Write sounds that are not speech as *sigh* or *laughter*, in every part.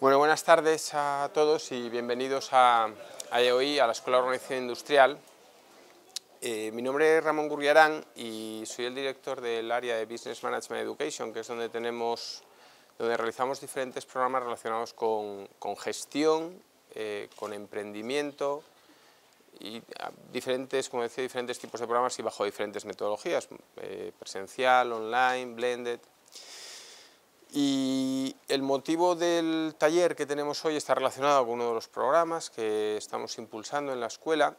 Bueno, buenas tardes a todos y bienvenidos a, a e a la Escuela de Organización Industrial. Eh, mi nombre es Ramón Gurriarán y soy el director del área de Business Management Education, que es donde tenemos, donde realizamos diferentes programas relacionados con, gestión, eh, con emprendimiento y diferentes, como decía, diferentes tipos de programas y bajo diferentes metodologías, eh, presencial, online, blended. Y el motivo del taller que tenemos hoy está relacionado con uno de los programas que estamos impulsando en la escuela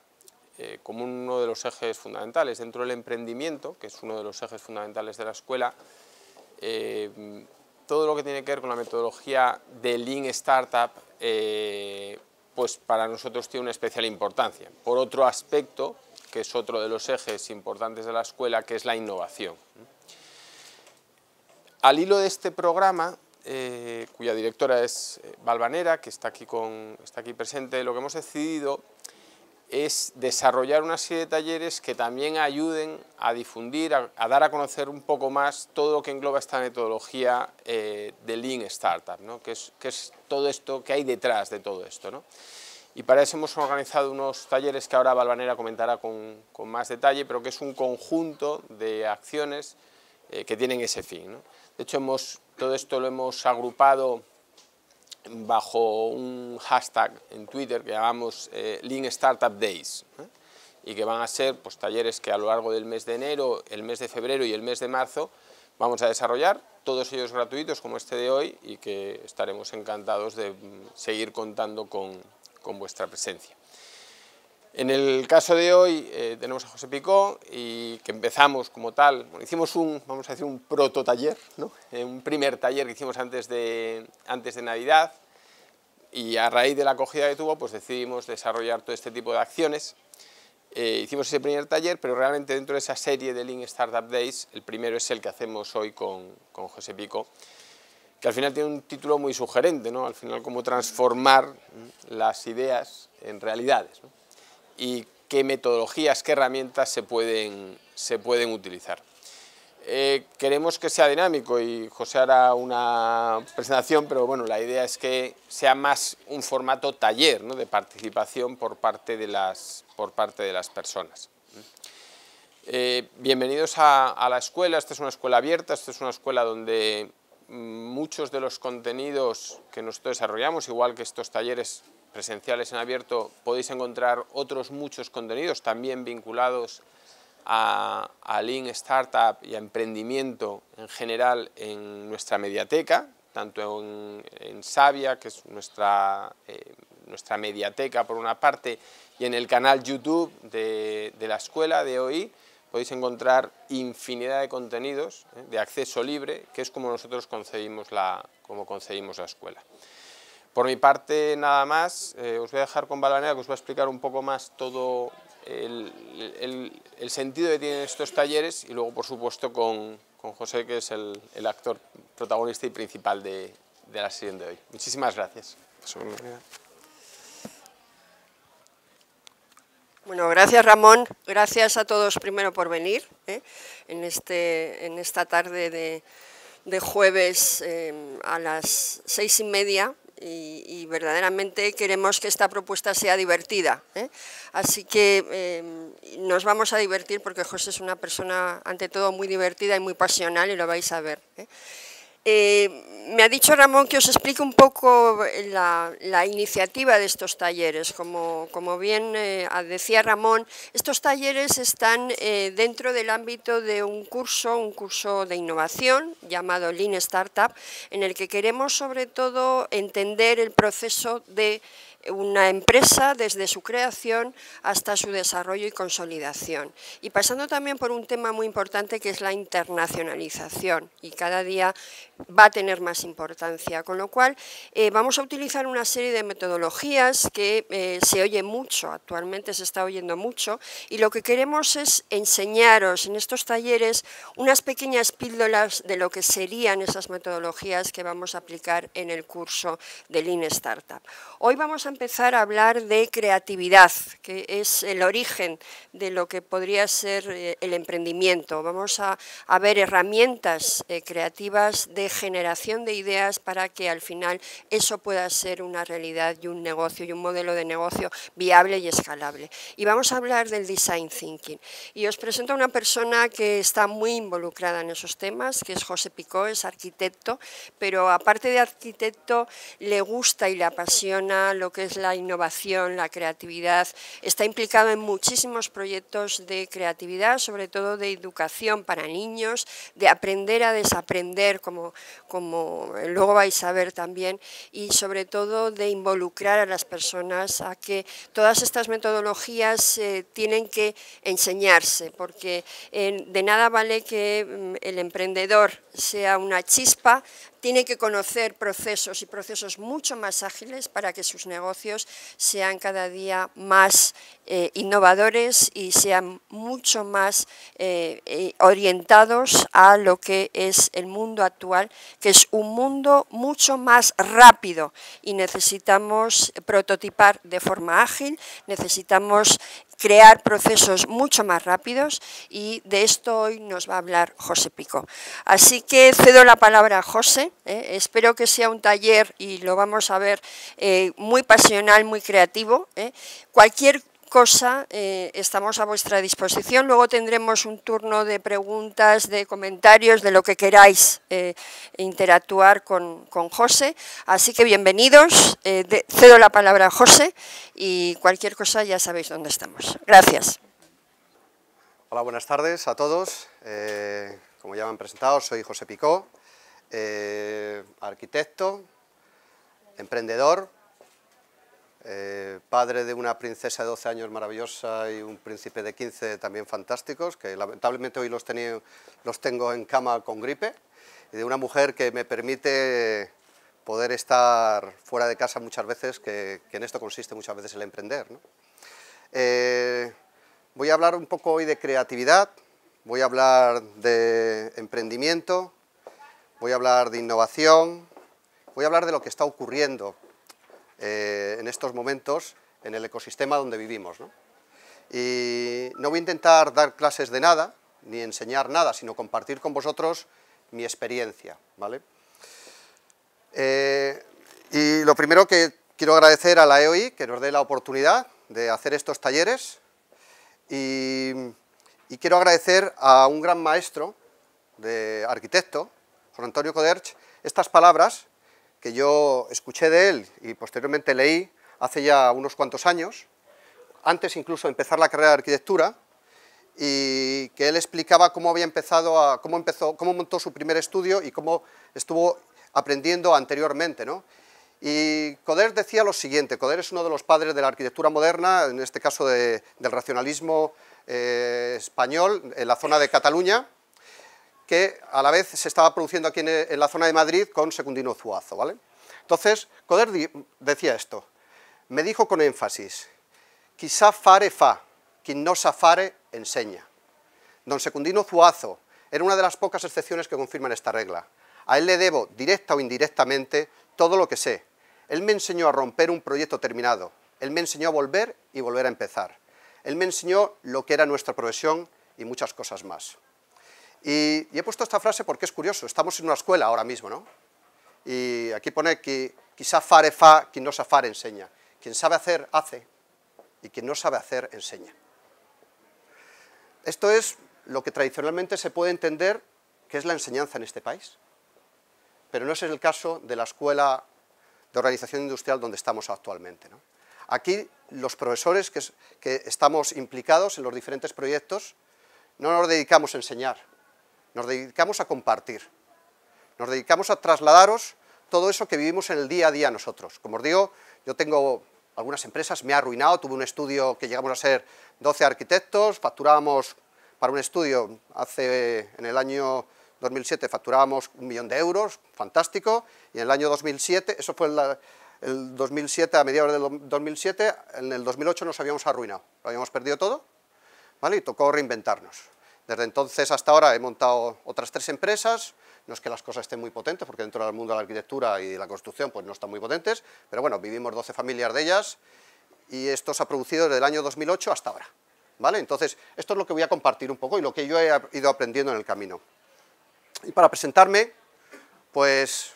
eh, como uno de los ejes fundamentales. Dentro del emprendimiento, que es uno de los ejes fundamentales de la escuela, eh, todo lo que tiene que ver con la metodología de Lean Startup, eh, pues para nosotros tiene una especial importancia. Por otro aspecto, que es otro de los ejes importantes de la escuela, que es la innovación. Al hilo de este programa, eh, cuya directora es eh, Valvanera, que está aquí, está aquí presente, lo que hemos decidido es desarrollar una serie de talleres que también ayuden a difundir, a, dar a conocer un poco más todo lo que engloba esta metodología eh, de Lean Startup, que, es, todo esto, que hay detrás de todo esto. Y para eso hemos organizado unos talleres que ahora Valvanera comentará con, más detalle, pero que es un conjunto de acciones que tienen ese fin. De hecho, todo esto lo hemos agrupado bajo un hashtag en Twitter que llamamos eh, Lean Startup Days ¿eh? y que van a ser pues, talleres que a lo largo del mes de enero, el mes de febrero y el mes de marzo vamos a desarrollar, todos ellos gratuitos como este de hoy y que estaremos encantados de mm, seguir contando con vuestra presencia. En el caso de hoy eh, tenemos a José Picó y que empezamos como tal, bueno, hicimos un, vamos a decir, un proto taller, ¿no? Eh, un primer taller que hicimos antes de, antes de Navidad y a raíz de la acogida que tuvo pues decidimos desarrollar todo este tipo de acciones. Eh, hicimos ese primer taller, pero realmente dentro de esa serie de Lean Startup Days, el primero es el que hacemos hoy con, con José Picó, que al final tiene un título muy sugerente, ¿no? al final cómo transformar las ideas en realidades. ¿no? y qué metodologías, qué herramientas se pueden, se pueden utilizar. Eh, queremos que sea dinámico y José hará una presentación, pero bueno, la idea es que sea más un formato taller ¿no? de participación por parte de las, por parte de las personas. Eh, bienvenidos a, a, la escuela, esta es una escuela abierta, esta es una escuela donde muchos de los contenidos que nosotros desarrollamos, igual que estos talleres presenciales en abierto podéis encontrar otros muchos contenidos también vinculados a, Lean Startup y a emprendimiento en general en nuestra mediateca, tanto en, en Sabia, que es nuestra, eh, mediateca por una parte, y en el canal YouTube de, la escuela de hoy podéis encontrar infinidad de contenidos eh, de acceso libre, que es como nosotros concedimos como concebimos la escuela. Por mi parte, nada más, eh, os voy a dejar con Balanera que os va a explicar un poco más todo el, sentido que tienen estos talleres y luego, por supuesto, con, José, que es el, actor protagonista y principal de, la sesión de hoy. Muchísimas gracias. Bueno, gracias Ramón, gracias a todos primero por venir ¿eh? en, este, en esta tarde de, jueves eh, a las seis y media y, verdaderamente queremos que esta propuesta sea divertida. ¿eh? Así que eh, nos vamos a divertir porque José es una persona, ante todo, muy divertida y muy pasional y lo vais a ver. ¿eh? Eh, me ha dicho Ramón que os explique un poco la, iniciativa de estos talleres. Como, como bien eh, decía Ramón, estos talleres están eh, dentro del ámbito de un curso, un curso de innovación llamado Lean Startup, en el que queremos sobre todo entender el proceso de una empresa desde su creación hasta su desarrollo y consolidación. Y pasando también por un tema muy importante que es la internacionalización y cada día va a tener más importancia, con lo cual eh, vamos a utilizar una serie de metodologías que eh, se oye mucho, actualmente se está oyendo mucho y lo que queremos es enseñaros en estos talleres unas pequeñas píldoras de lo que serían esas metodologías que vamos a aplicar en el curso del Lean Startup. Hoy vamos a empezar a hablar de creatividad, que es el origen de lo que podría ser eh, el emprendimiento. Vamos a, a ver herramientas eh, creativas de generación de ideas para que al final eso pueda ser una realidad y un negocio y un modelo de negocio viable y escalable. Y vamos a hablar del design thinking. Y os presento a una persona que está muy involucrada en esos temas, que es José Picó, es arquitecto, pero aparte de arquitecto le gusta y le apasiona lo que es la innovación, la creatividad. Está implicado en muchísimos proyectos de creatividad, sobre todo de educación para niños, de aprender a desaprender, como, como luego vais a ver también, y sobre todo de involucrar a las personas a que todas estas metodologías eh, tienen que enseñarse, porque eh, de nada vale que mm, el emprendedor sea una chispa, tiene que conocer procesos y procesos mucho más ágiles para que sus negocios sean cada día más eh, innovadores y sean mucho más eh, eh, orientados a lo que es el mundo actual, que es un mundo mucho más rápido y necesitamos prototipar de forma ágil, necesitamos crear procesos mucho más rápidos y de esto hoy nos va a hablar José Pico. Así que cedo la palabra a José, ¿eh? espero que sea un taller y lo vamos a ver eh, muy pasional, muy creativo. ¿eh? Cualquier cosa, eh, estamos a vuestra disposición. Luego tendremos un turno de preguntas, de comentarios, de lo que queráis eh, interactuar con, con, José. Así que bienvenidos. Eh, cedo la palabra a José y cualquier cosa ya sabéis dónde estamos. Gracias. Hola, buenas tardes a todos. como ya me han presentado, soy José Picó, arquitecto, emprendedor eh, padre de una princesa de 12 años maravillosa y un príncipe de 15 también fantásticos, que lamentablemente hoy los, tengo en cama con gripe, y de una mujer que me permite poder estar fuera de casa muchas veces, que, en esto consiste muchas veces el emprender. Eh, voy a hablar un poco hoy de creatividad, voy a hablar de emprendimiento, voy a hablar de innovación, voy a hablar de lo que está ocurriendo eh, en estos momentos en el ecosistema donde vivimos. ¿no? Y no voy a intentar dar clases de nada, ni enseñar nada, sino compartir con vosotros mi experiencia. ¿vale? Eh, y lo primero que quiero agradecer a la EOI que nos dé la oportunidad de hacer estos talleres y, y quiero agradecer a un gran maestro de arquitecto, Juan Antonio Coderch, estas palabras que yo escuché de él y posteriormente leí hace ya unos cuantos años, antes incluso de empezar la carrera de arquitectura, y que él explicaba cómo había empezado, cómo, empezó, cómo montó su primer estudio y cómo estuvo aprendiendo anteriormente. ¿no? Y Coder decía lo siguiente, Coder es uno de los padres de la arquitectura moderna, en este caso del racionalismo eh, español, en la zona de Cataluña, que a la vez se estaba produciendo aquí en, la zona de Madrid con Secundino Zuazo. ¿vale? Entonces, Coder decía esto, me dijo con énfasis, quizá fare fa, quien no safare enseña. Don Secundino Zuazo era una de las pocas excepciones que confirman esta regla. A él le debo, directa o indirectamente, todo lo que sé. Él me enseñó a romper un proyecto terminado. Él me enseñó a volver y volver a empezar. Él me enseñó lo que era nuestra profesión y muchas cosas más. Y, he puesto esta frase porque es curioso, estamos en una escuela ahora mismo, ¿no? Y aquí pone que quizá fare fa, quien no sabe enseña. Quien sabe hacer, hace, y quien no sabe hacer, enseña. Esto es lo que tradicionalmente se puede entender que es la enseñanza en este país. Pero no es el caso de la escuela de organización industrial donde estamos actualmente. Aquí los profesores que estamos implicados en los diferentes proyectos no nos dedicamos a enseñar, nos dedicamos a compartir. Nos dedicamos a trasladaros todo eso que vivimos en el día a día nosotros. Como os digo, yo tengo algunas empresas, me ha arruinado, tuve un estudio que llegamos a ser 12 arquitectos, facturábamos para un estudio hace en el año 2007 facturábamos un millón de euros, fantástico, y en el año 2007, eso fue 2007, a mediados del 2007, en el 2008 nos habíamos arruinado, lo habíamos perdido todo, Y tocó reinventarnos. Desde entonces hasta ahora he montado otras tres empresas, no es que las cosas estén muy potentes, porque dentro del mundo de la arquitectura y la construcción pues no están muy potentes, pero bueno, vivimos 12 familias de ellas y esto se ha producido desde el año 2008 hasta ahora. ¿vale? Entonces, esto es lo que voy a compartir un poco y lo que yo he ido aprendiendo en el camino. Y para presentarme, pues,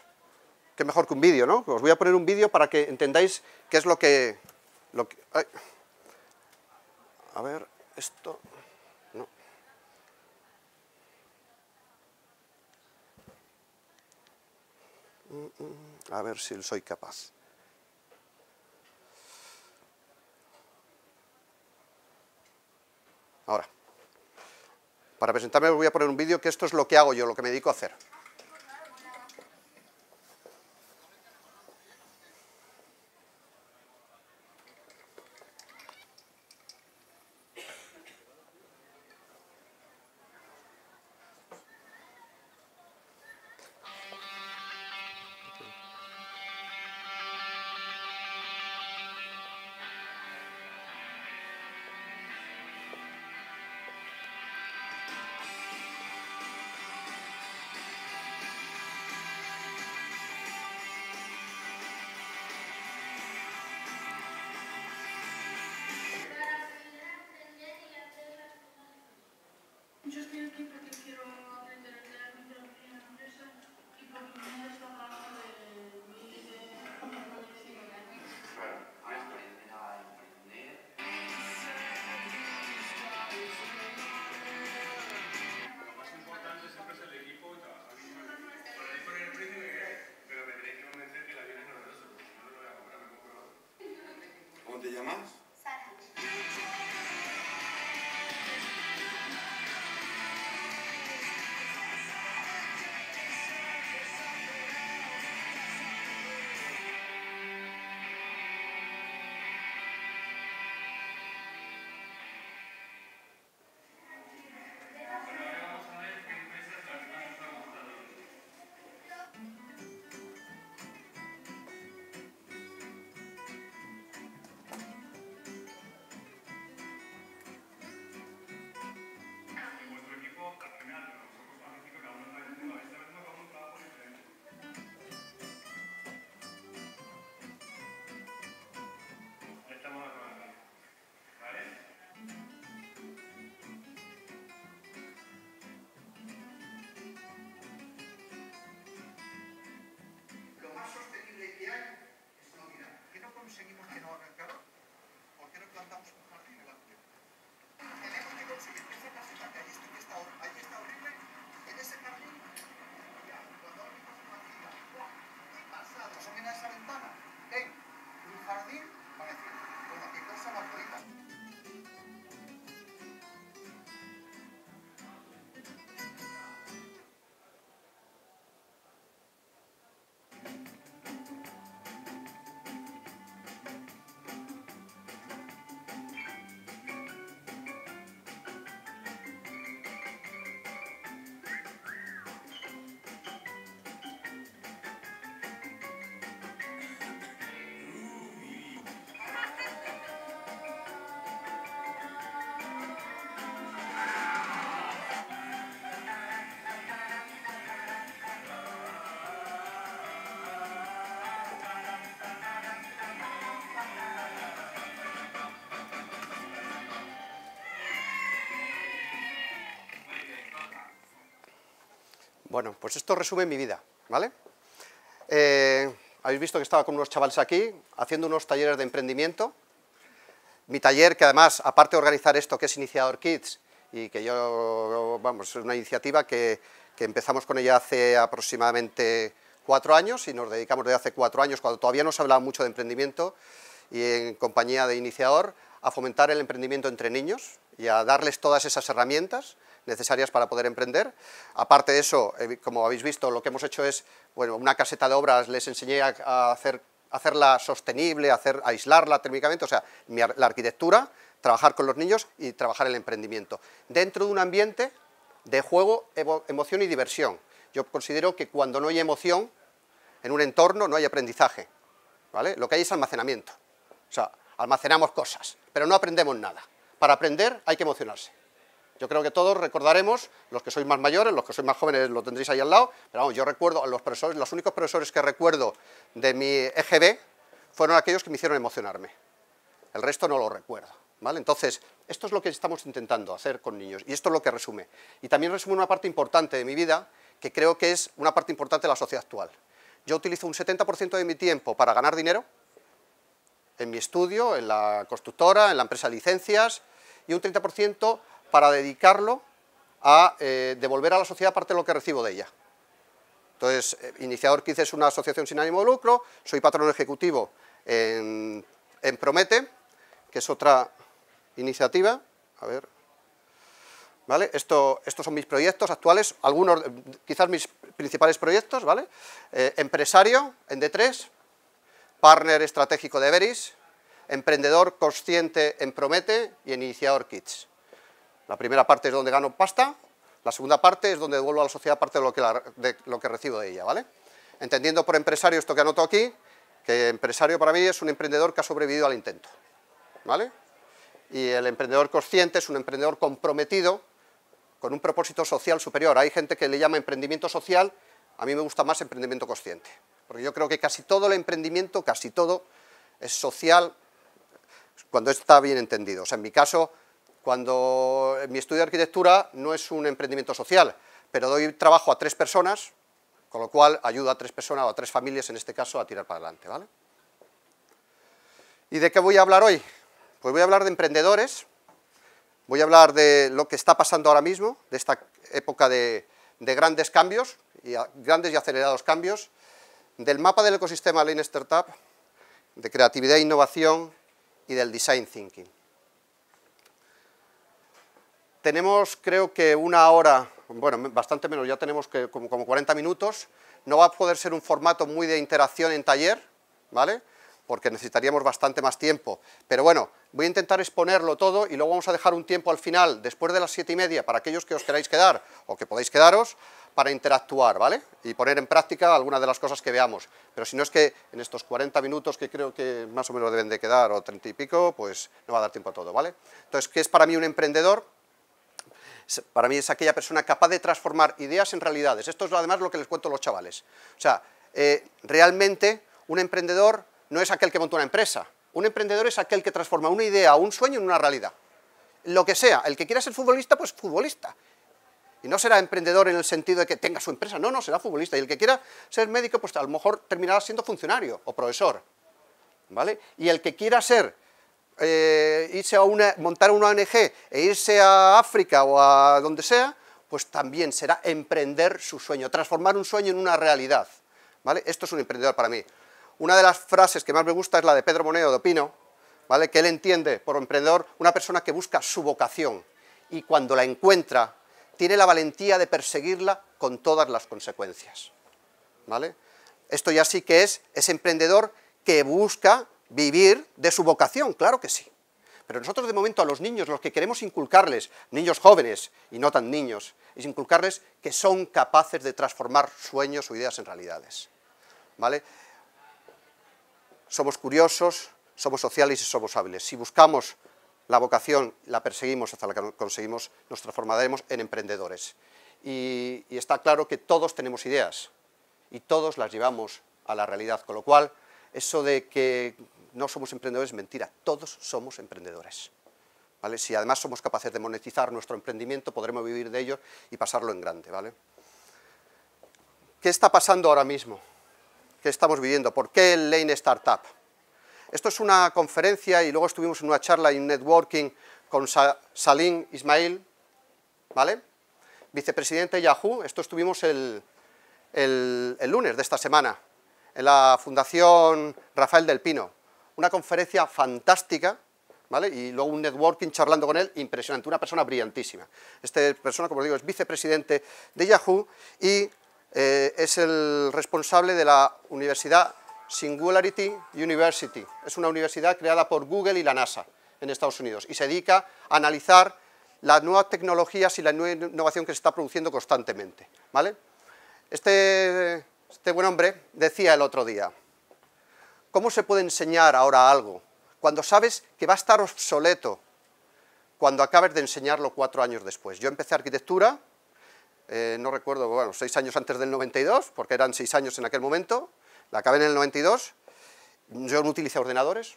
qué mejor que un vídeo, ¿no? Os voy a poner un vídeo para que entendáis qué es lo que... Lo a ver, esto... A ver si soy capaz. Ahora, para presentarme voy a poner un vídeo que esto es lo que hago yo, lo que me dedico a hacer. Bueno, pues esto resume mi vida, ¿vale? Eh, habéis visto que estaba con unos chavales aquí, haciendo unos talleres de emprendimiento. Mi taller, que además, aparte de organizar esto que es Iniciador Kids, y que yo, vamos, es una iniciativa que, que empezamos con ella hace aproximadamente cuatro años y nos dedicamos desde hace cuatro años, cuando todavía no se hablaba mucho de emprendimiento, y en compañía de Iniciador, a fomentar el emprendimiento entre niños, y a darles todas esas herramientas necesarias para poder emprender. Aparte de eso, eh, como habéis visto, lo que hemos hecho es, bueno, una caseta de obras les enseñé a, hacerla sostenible, hacer, aislarla térmicamente, o sea, la arquitectura, trabajar con los niños y trabajar el emprendimiento. Dentro de un ambiente de juego, emoción y diversión. Yo considero que cuando no hay emoción en un entorno no hay aprendizaje, ¿vale? Lo que hay es almacenamiento, o sea, almacenamos cosas, pero no aprendemos nada para aprender hay que emocionarse. Yo creo que todos recordaremos, los que sois más mayores, los que sois más jóvenes lo tendréis ahí al lado, pero vamos, yo recuerdo a los profesores, los únicos profesores que recuerdo de mi EGB fueron aquellos que me hicieron emocionarme. El resto no lo recuerdo. ¿vale? Entonces, esto es lo que estamos intentando hacer con niños y esto es lo que resume. Y también resume una parte importante de mi vida, que creo que es una parte importante de la sociedad actual. Yo utilizo un 70% de mi tiempo para ganar dinero, en mi estudio, en la constructora, en la empresa de licencias, y un 30% para dedicarlo a eh, devolver a la sociedad parte de lo que recibo de ella. Entonces, eh, Iniciador 15 es una asociación sin ánimo de lucro, soy patrón ejecutivo en, Promete, que es otra iniciativa, a ver, ¿vale? Esto, estos son mis proyectos actuales, algunos, eh, quizás mis principales proyectos, ¿vale? empresario en D3, partner estratégico de Everis, Emprendedor Consciente en Promete y en Iniciador Kids. La primera parte es donde gano pasta, la segunda parte es donde devuelvo a la sociedad parte de lo que, de, lo que recibo de ella, ¿vale? Entendiendo por empresario esto que anoto aquí, que empresario para mí es un emprendedor que ha sobrevivido al intento, ¿vale? Y el emprendedor consciente es un emprendedor comprometido con un propósito social superior. Hay gente que le llama emprendimiento social, a mí me gusta más emprendimiento consciente, porque yo creo que casi todo el emprendimiento, casi todo, es social, cuando está bien entendido. O sea, en mi caso, cuando mi estudio de arquitectura no es un emprendimiento social, pero doy trabajo a tres personas, con lo cual ayudo a tres personas o a tres familias, en este caso, a tirar para adelante. ¿vale? ¿Y de qué voy a hablar hoy? Pues voy a hablar de emprendedores, voy a hablar de lo que está pasando ahora mismo, de esta época de, grandes cambios, y grandes y acelerados cambios, del mapa del ecosistema Lean Startup, de creatividad e innovación, y del design thinking. Tenemos creo que una hora, bueno, bastante menos, ya tenemos como, como 40 minutos. No va a poder ser un formato muy de interacción en taller, ¿vale? Porque necesitaríamos bastante más tiempo. Pero bueno, voy a intentar exponerlo todo y luego vamos a dejar un tiempo al final, después de las siete y media, para aquellos que os queráis quedar o que podáis quedaros, para interactuar, ¿vale? Y poner en práctica algunas de las cosas que veamos. Pero si no es que en estos 40 minutos que creo que más o menos deben de quedar, o 30 y pico, pues no va a dar tiempo a todo, ¿vale? Entonces, ¿qué es para mí un emprendedor? Para mí es aquella persona capaz de transformar ideas en realidades. Esto es además lo que les cuento a los chavales. O sea, eh, realmente un emprendedor no es aquel que monta una empresa. Un emprendedor es aquel que transforma una idea, un sueño en una realidad. Lo que sea, el que quiera ser futbolista, pues futbolista. Y no será emprendedor en el sentido de que tenga su empresa, no, no, será futbolista. Y el que quiera ser médico, pues a lo mejor terminará siendo funcionario o profesor. ¿Vale? Y el que quiera ser, eh, irse a una, montar una ONG e irse a África o a donde sea, pues también será emprender su sueño, transformar un sueño en una realidad. ¿Vale? Esto es un emprendedor para mí. Una de las frases que más me gusta es la de Pedro Moneo de Opino, ¿vale? que él entiende por emprendedor una persona que busca su vocación y cuando la encuentra tiene la valentía de perseguirla con todas las consecuencias. ¿Vale? Esto ya sí que es ese emprendedor que busca vivir de su vocación, claro que sí. Pero nosotros de momento a los niños, los que queremos inculcarles, niños jóvenes y no tan niños, es inculcarles que son capaces de transformar sueños o ideas en realidades. ¿Vale? Somos curiosos, somos sociales y somos hábiles. Si buscamos la vocación la perseguimos hasta la que conseguimos, nos transformaremos en emprendedores. Y, está claro que todos tenemos ideas y todos las llevamos a la realidad, con lo cual eso de que no somos emprendedores es mentira, todos somos emprendedores. ¿vale? Si además somos capaces de monetizar nuestro emprendimiento, podremos vivir de ello y pasarlo en grande. ¿vale? ¿Qué está pasando ahora mismo? ¿Qué estamos viviendo? ¿Por qué el Lane Startup? Esto es una conferencia y luego estuvimos en una charla un networking con Salim Ismail, ¿vale? Vicepresidente de Yahoo, esto estuvimos el, lunes de esta semana, en la Fundación Rafael del Pino. Una conferencia fantástica, ¿Vale? Y luego un networking charlando con él, impresionante, una persona brillantísima. Esta persona, como digo, es vicepresidente de Yahoo y eh, es el responsable de la Universidad Singularity University. Es una universidad creada por Google y la NASA en Estados Unidos y se dedica a analizar las nuevas tecnologías y la nueva innovación que se está produciendo constantemente. ¿vale? Este, este, buen hombre decía el otro día, ¿cómo se puede enseñar ahora algo cuando sabes que va a estar obsoleto cuando acabes de enseñarlo cuatro años después? Yo empecé arquitectura, eh, no recuerdo, bueno, seis años antes del 92, porque eran seis años en aquel momento, la acabé en el 92, yo no utilicé ordenadores,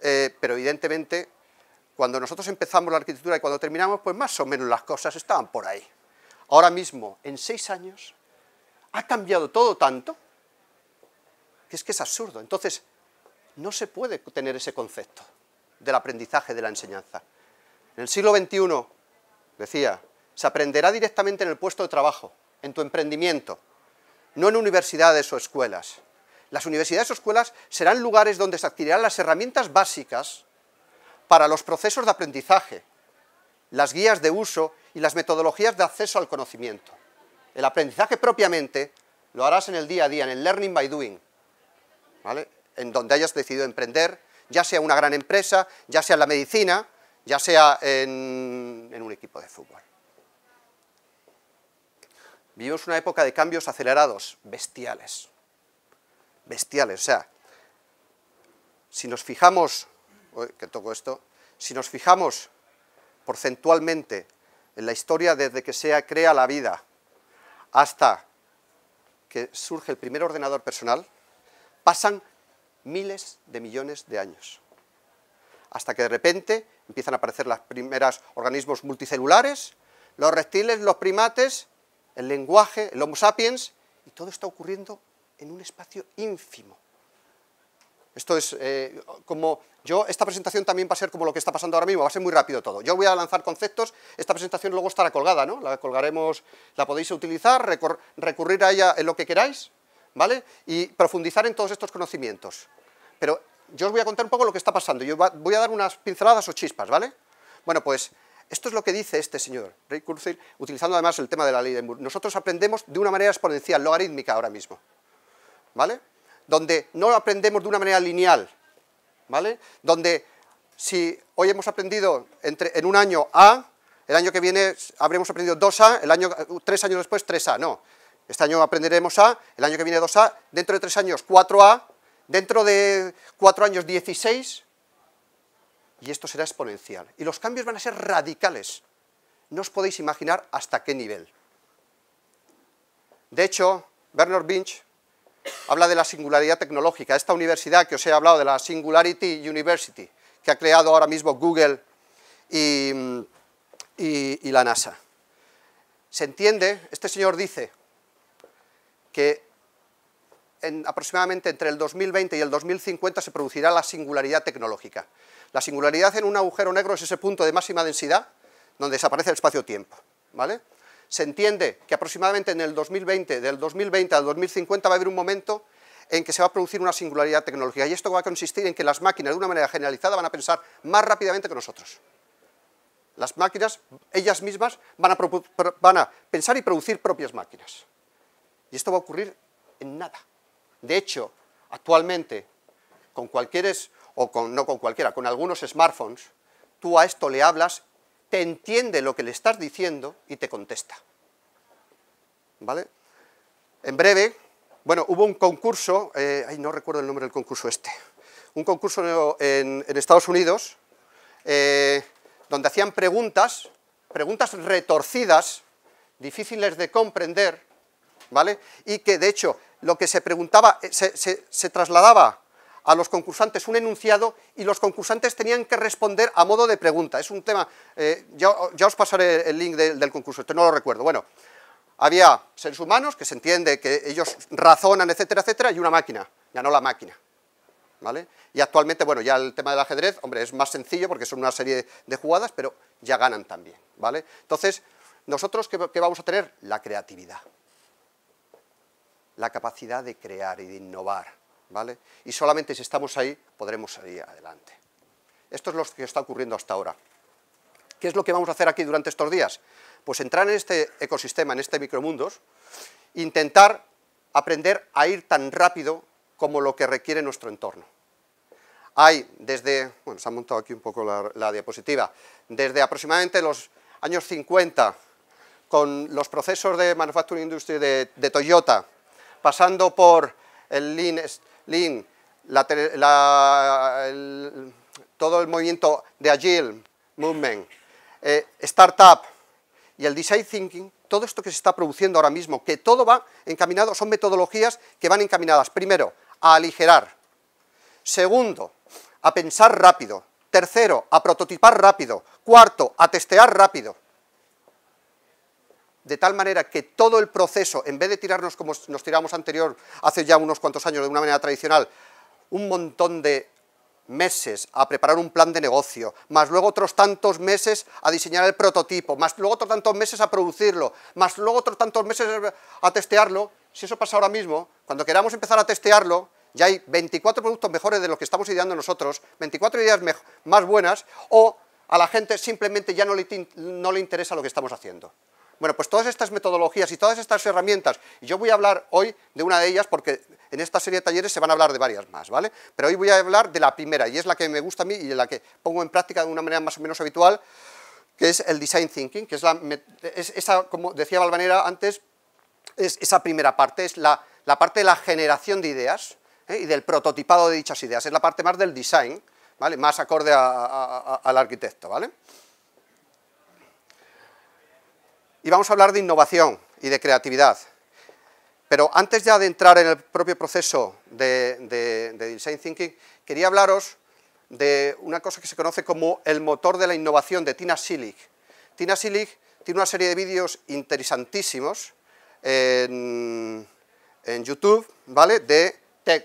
eh, pero evidentemente cuando nosotros empezamos la arquitectura y cuando terminamos, pues más o menos las cosas estaban por ahí. Ahora mismo, en seis años, ha cambiado todo tanto que es que es absurdo. Entonces, no se puede tener ese concepto del aprendizaje, de la enseñanza. En el siglo XXI, decía, se aprenderá directamente en el puesto de trabajo, en tu emprendimiento, no en universidades o escuelas. Las universidades o escuelas serán lugares donde se adquirirán las herramientas básicas para los procesos de aprendizaje, las guías de uso y las metodologías de acceso al conocimiento. El aprendizaje propiamente lo harás en el día a día, en el learning by doing, en donde hayas decidido emprender, ya sea una gran empresa, ya sea en la medicina, ya sea en un equipo de fútbol. Vivimos una época de cambios acelerados, bestiales. Bestiales, o sea, si nos fijamos, que toco esto, si nos fijamos porcentualmente en la historia desde que se crea la vida hasta que surge el primer ordenador personal, pasan miles de millones de años. Hasta que de repente empiezan a aparecer los primeros organismos multicelulares, los reptiles, los primates, el lenguaje, el Homo sapiens, y todo está ocurriendo en un espacio ínfimo. Esto es eh, como yo, esta presentación también va a ser como lo que está pasando ahora mismo, va a ser muy rápido todo. Yo voy a lanzar conceptos, esta presentación luego estará colgada, ¿no? La colgaremos, la podéis utilizar, recurrir a ella en lo que queráis, ¿vale? Y profundizar en todos estos conocimientos. Pero yo os voy a contar un poco lo que está pasando, yo voy a dar unas pinceladas o chispas, ¿vale? Bueno, pues esto es lo que dice este señor, Ray Kurzweil, utilizando además el tema de la ley de Moore. Nosotros aprendemos de una manera exponencial, logarítmica ahora mismo, ¿vale? Donde no aprendemos de una manera lineal, ¿vale? Donde si hoy hemos aprendido entre, en un año A, el año que viene habremos aprendido 2A, el año, tres años después 3A, no. Este año aprenderemos A, el año que viene 2A, dentro de tres años 4A, dentro de cuatro años 16, y esto será exponencial. Y los cambios van a ser radicales. No os podéis imaginar hasta qué nivel. De hecho, Bernard Binch habla de la singularidad tecnológica. Esta universidad que os he hablado de la Singularity University, que ha creado ahora mismo Google y, la NASA. ¿Se entiende? Este señor dice que aproximadamente entre el 2020 y el 2050 se producirá la singularidad tecnológica. La singularidad en un agujero negro es ese punto de máxima densidad donde desaparece el espacio-tiempo. ¿vale? Se entiende que aproximadamente en el 2020, del 2020 al 2050 va a haber un momento en que se va a producir una singularidad tecnológica y esto va a consistir en que las máquinas de una manera generalizada van a pensar más rápidamente que nosotros. Las máquinas, ellas mismas, van a, pensar y producir propias máquinas. Y esto va a ocurrir en nada. De hecho, actualmente, con cualquier o con, no con cualquiera, con algunos smartphones, tú a esto le hablas, te entiende lo que le estás diciendo y te contesta. ¿Vale? En breve, bueno, hubo un concurso, eh, ay, no recuerdo el nombre del concurso este, un concurso en, Estados Unidos eh, donde hacían preguntas, preguntas retorcidas, difíciles de comprender, ¿vale? Y que, de hecho, lo que se preguntaba eh, se, se, se trasladaba a los concursantes un enunciado y los concursantes tenían que responder a modo de pregunta. Es un tema, eh, ya, os pasaré el link del concurso, esto no lo recuerdo. Bueno, había seres humanos, que se entiende que ellos razonan, etcétera, etcétera, y una máquina, ganó la máquina. ¿Vale? Y actualmente, bueno, ya el tema del ajedrez, hombre, es más sencillo porque son una serie de jugadas, pero ya ganan también, ¿vale? Entonces, nosotros, qué vamos a tener? La creatividad, la capacidad de crear y de innovar, y solamente si estamos ahí podremos salir adelante. Esto es lo que está ocurriendo hasta ahora. ¿Qué es lo que vamos a hacer aquí durante estos días? Pues entrar en este ecosistema, en este micromundos, intentar aprender a ir tan rápido como lo que requiere nuestro entorno. Hay desde, bueno, se ha montado aquí un poco la, diapositiva, desde aproximadamente los años 50, con los procesos de manufacturing industry de, Toyota, pasando por el Lean Lean, todo el movimiento de Agile, Movement, eh, Startup y el Design Thinking, todo esto que se está produciendo ahora mismo, que todo va encaminado, son metodologías que van encaminadas, primero, a aligerar, segundo, a pensar rápido, tercero, a prototipar rápido, cuarto, a testear rápido, de tal manera que todo el proceso, en vez de tirarnos como nos tiramos anterior, hace ya unos cuantos años de una manera tradicional, un montón de meses a preparar un plan de negocio, más luego otros tantos meses a diseñar el prototipo, más luego otros tantos meses a producirlo, más luego otros tantos meses a testearlo, si eso pasa ahora mismo, cuando queramos empezar a testearlo, ya hay 24 productos mejores de los que estamos ideando nosotros, 24 ideas más buenas, o a la gente simplemente ya no le, no le interesa lo que estamos haciendo. Bueno, pues todas estas metodologías y todas estas herramientas, yo voy a hablar hoy de una de ellas porque en esta serie de talleres se van a hablar de varias más, ¿vale? Pero hoy voy a hablar de la primera, y es la que me gusta a mí y la que pongo en práctica de una manera más o menos habitual, que es el design thinking, que es, la, esa, como decía Valvanera antes, es esa primera parte, es la, parte de la generación de ideas ¿eh? y del prototipado de dichas ideas, es la parte más del design, ¿vale? Más acorde al arquitecto, ¿vale? y vamos a hablar de innovación y de creatividad. Pero antes ya de entrar en el propio proceso de, Design Thinking, quería hablaros de una cosa que se conoce como el motor de la innovación de Tina Sillig. Tina Sillig tiene una serie de vídeos interesantísimos en, YouTube, ¿vale? De TED,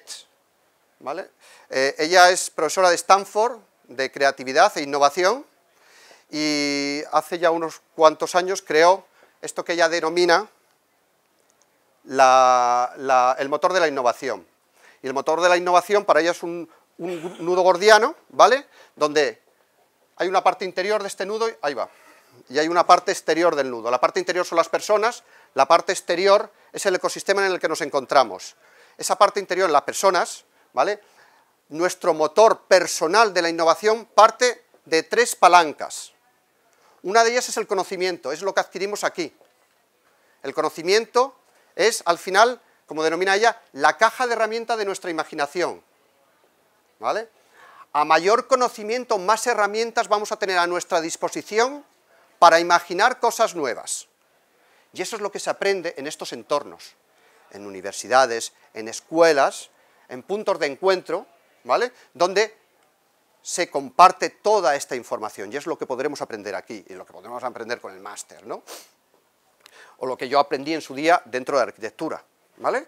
¿vale? Eh, ella es profesora de Stanford de creatividad e innovación y hace ya unos cuantos años creó esto que ella denomina el motor de la innovación. Y el motor de la innovación para ella es un, un nudo gordiano, ¿vale? Donde hay una parte interior de este nudo, y, ahí va, y hay una parte exterior del nudo. La parte interior son las personas, la parte exterior es el ecosistema en el que nos encontramos. Esa parte interior, las personas, ¿vale? Nuestro motor personal de la innovación parte de tres palancas, una de ellas es el conocimiento, es lo que adquirimos aquí. El conocimiento es, al final, como denomina ella, la caja de herramientas de nuestra imaginación. ¿Vale? A mayor conocimiento, más herramientas vamos a tener a nuestra disposición para imaginar cosas nuevas. Y eso es lo que se aprende en estos entornos, en universidades, en escuelas, en puntos de encuentro, ¿vale? Donde se comparte toda esta información y es lo que podremos aprender aquí y lo que podremos aprender con el máster, ¿no? O lo que yo aprendí en su día dentro de arquitectura, ¿vale?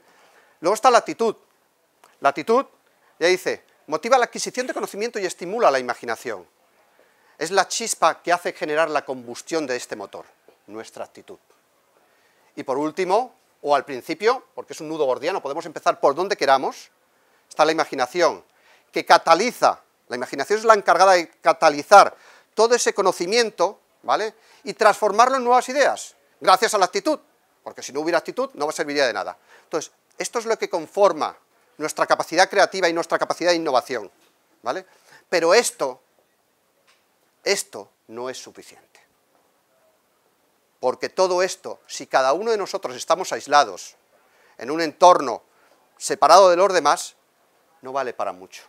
Luego está la actitud. La actitud, ya dice, motiva la adquisición de conocimiento y estimula la imaginación. Es la chispa que hace generar la combustión de este motor, nuestra actitud. Y por último, o al principio, porque es un nudo gordiano, podemos empezar por donde queramos, está la imaginación, que cataliza la imaginación es la encargada de catalizar todo ese conocimiento, ¿vale? Y transformarlo en nuevas ideas, gracias a la actitud, porque si no hubiera actitud no serviría de nada. Entonces, esto es lo que conforma nuestra capacidad creativa y nuestra capacidad de innovación, ¿vale? Pero esto, esto no es suficiente. Porque todo esto, si cada uno de nosotros estamos aislados en un entorno separado de los demás, no vale para mucho.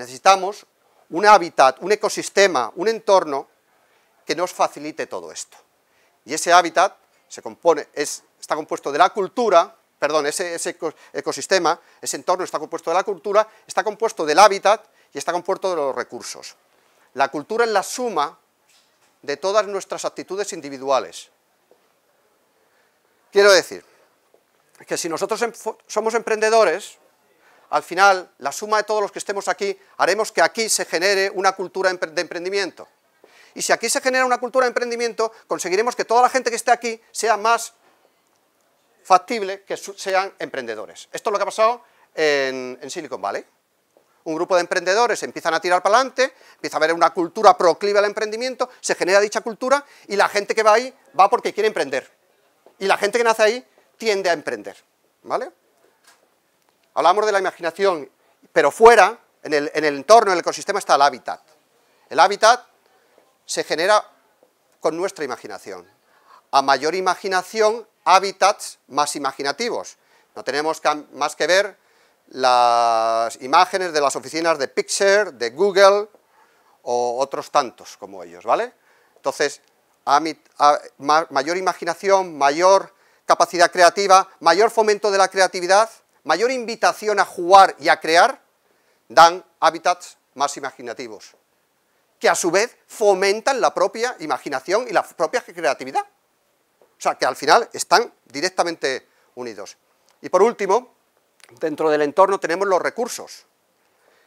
Necesitamos un hábitat, un ecosistema, un entorno que nos facilite todo esto. Y ese hábitat está compuesto de la cultura, perdón, ese, ecosistema, ese entorno está compuesto de la cultura, está compuesto del hábitat y está compuesto de los recursos. La cultura es la suma de todas nuestras actitudes individuales. Quiero decir que si nosotros somos emprendedores, al final, la suma de todos los que estemos aquí, haremos que aquí se genere una cultura de emprendimiento. Y si aquí se genera una cultura de emprendimiento, conseguiremos que toda la gente que esté aquí sea más factible que sean emprendedores. Esto es lo que ha pasado en, Silicon Valley. Un grupo de emprendedores empiezan a tirar para adelante, empieza a haber una cultura proclive al emprendimiento, se genera dicha cultura y la gente que va ahí va porque quiere emprender. Y la gente que nace ahí tiende a emprender. ¿Vale? Hablamos de la imaginación, pero fuera, en el, entorno, en el ecosistema, está el hábitat. El hábitat se genera con nuestra imaginación. A mayor imaginación, hábitats más imaginativos. No tenemos más que ver las imágenes de las oficinas de Pixar, de Google o otros tantos como ellos, ¿vale? Entonces, a mayor imaginación, mayor capacidad creativa, mayor fomento de la creatividad mayor invitación a jugar y a crear, dan hábitats más imaginativos, que a su vez fomentan la propia imaginación y la propia creatividad. O sea, que al final están directamente unidos. Y por último, dentro del entorno tenemos los recursos,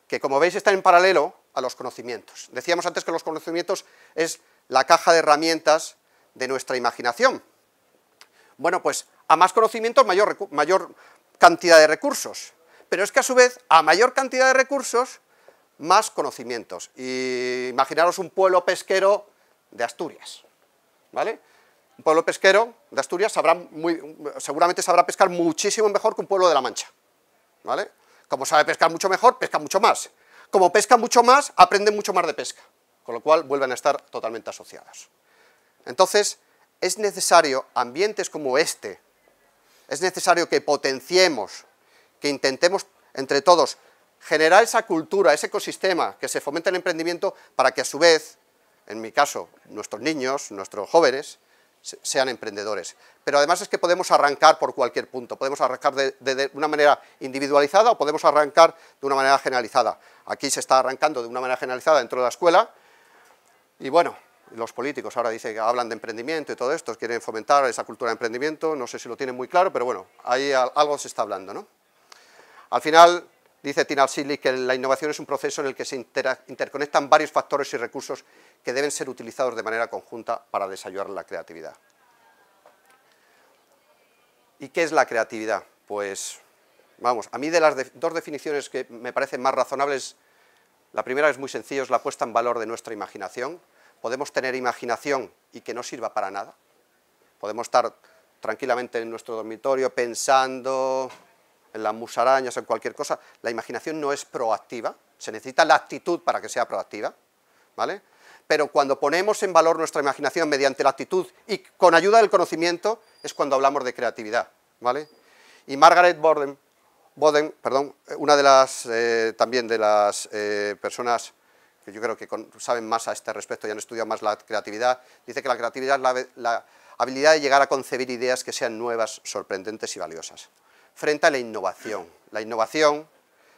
que como veis están en paralelo a los conocimientos. Decíamos antes que los conocimientos es la caja de herramientas de nuestra imaginación. Bueno, pues a más conocimientos, mayor, mayor cantidad de recursos, pero es que a su vez, a mayor cantidad de recursos, más conocimientos. Y imaginaros un pueblo pesquero de Asturias, ¿vale? Un pueblo pesquero de Asturias sabrá muy, seguramente sabrá pescar muchísimo mejor que un pueblo de La Mancha, ¿vale? Como sabe pescar mucho mejor, pesca mucho más. Como pesca mucho más, aprende mucho más de pesca, con lo cual vuelven a estar totalmente asociados. Entonces, es necesario ambientes como este, es necesario que potenciemos, que intentemos entre todos generar esa cultura, ese ecosistema, que se fomente el emprendimiento para que a su vez, en mi caso, nuestros niños, nuestros jóvenes, sean emprendedores. Pero además es que podemos arrancar por cualquier punto, podemos arrancar de, una manera individualizada o podemos arrancar de una manera generalizada. Aquí se está arrancando de una manera generalizada dentro de la escuela y bueno, los políticos ahora dicen que hablan de emprendimiento y todo esto, quieren fomentar esa cultura de emprendimiento, no sé si lo tienen muy claro, pero bueno, ahí algo se está hablando. Al final, dice Tina Sidley que la innovación es un proceso en el que se interconectan varios factores y recursos que deben ser utilizados de manera conjunta para desarrollar la creatividad. ¿Y qué es la creatividad? Pues, vamos, a mí de las dos definiciones que me parecen más razonables, la primera es muy sencilla, es la puesta en valor de nuestra imaginación, podemos tener imaginación y que no sirva para nada. Podemos estar tranquilamente en nuestro dormitorio pensando en las musarañas, en cualquier cosa. La imaginación no es proactiva, se necesita la actitud para que sea proactiva, ¿vale? Pero cuando ponemos en valor nuestra imaginación mediante la actitud y con ayuda del conocimiento, es cuando hablamos de creatividad, ¿vale? Y Margaret Boden, perdón, una de las, eh, también de las eh, personas que yo creo que saben más a este respecto y han estudiado más la creatividad, dice que la creatividad es la, habilidad de llegar a concebir ideas que sean nuevas, sorprendentes y valiosas. Frente a la innovación, la innovación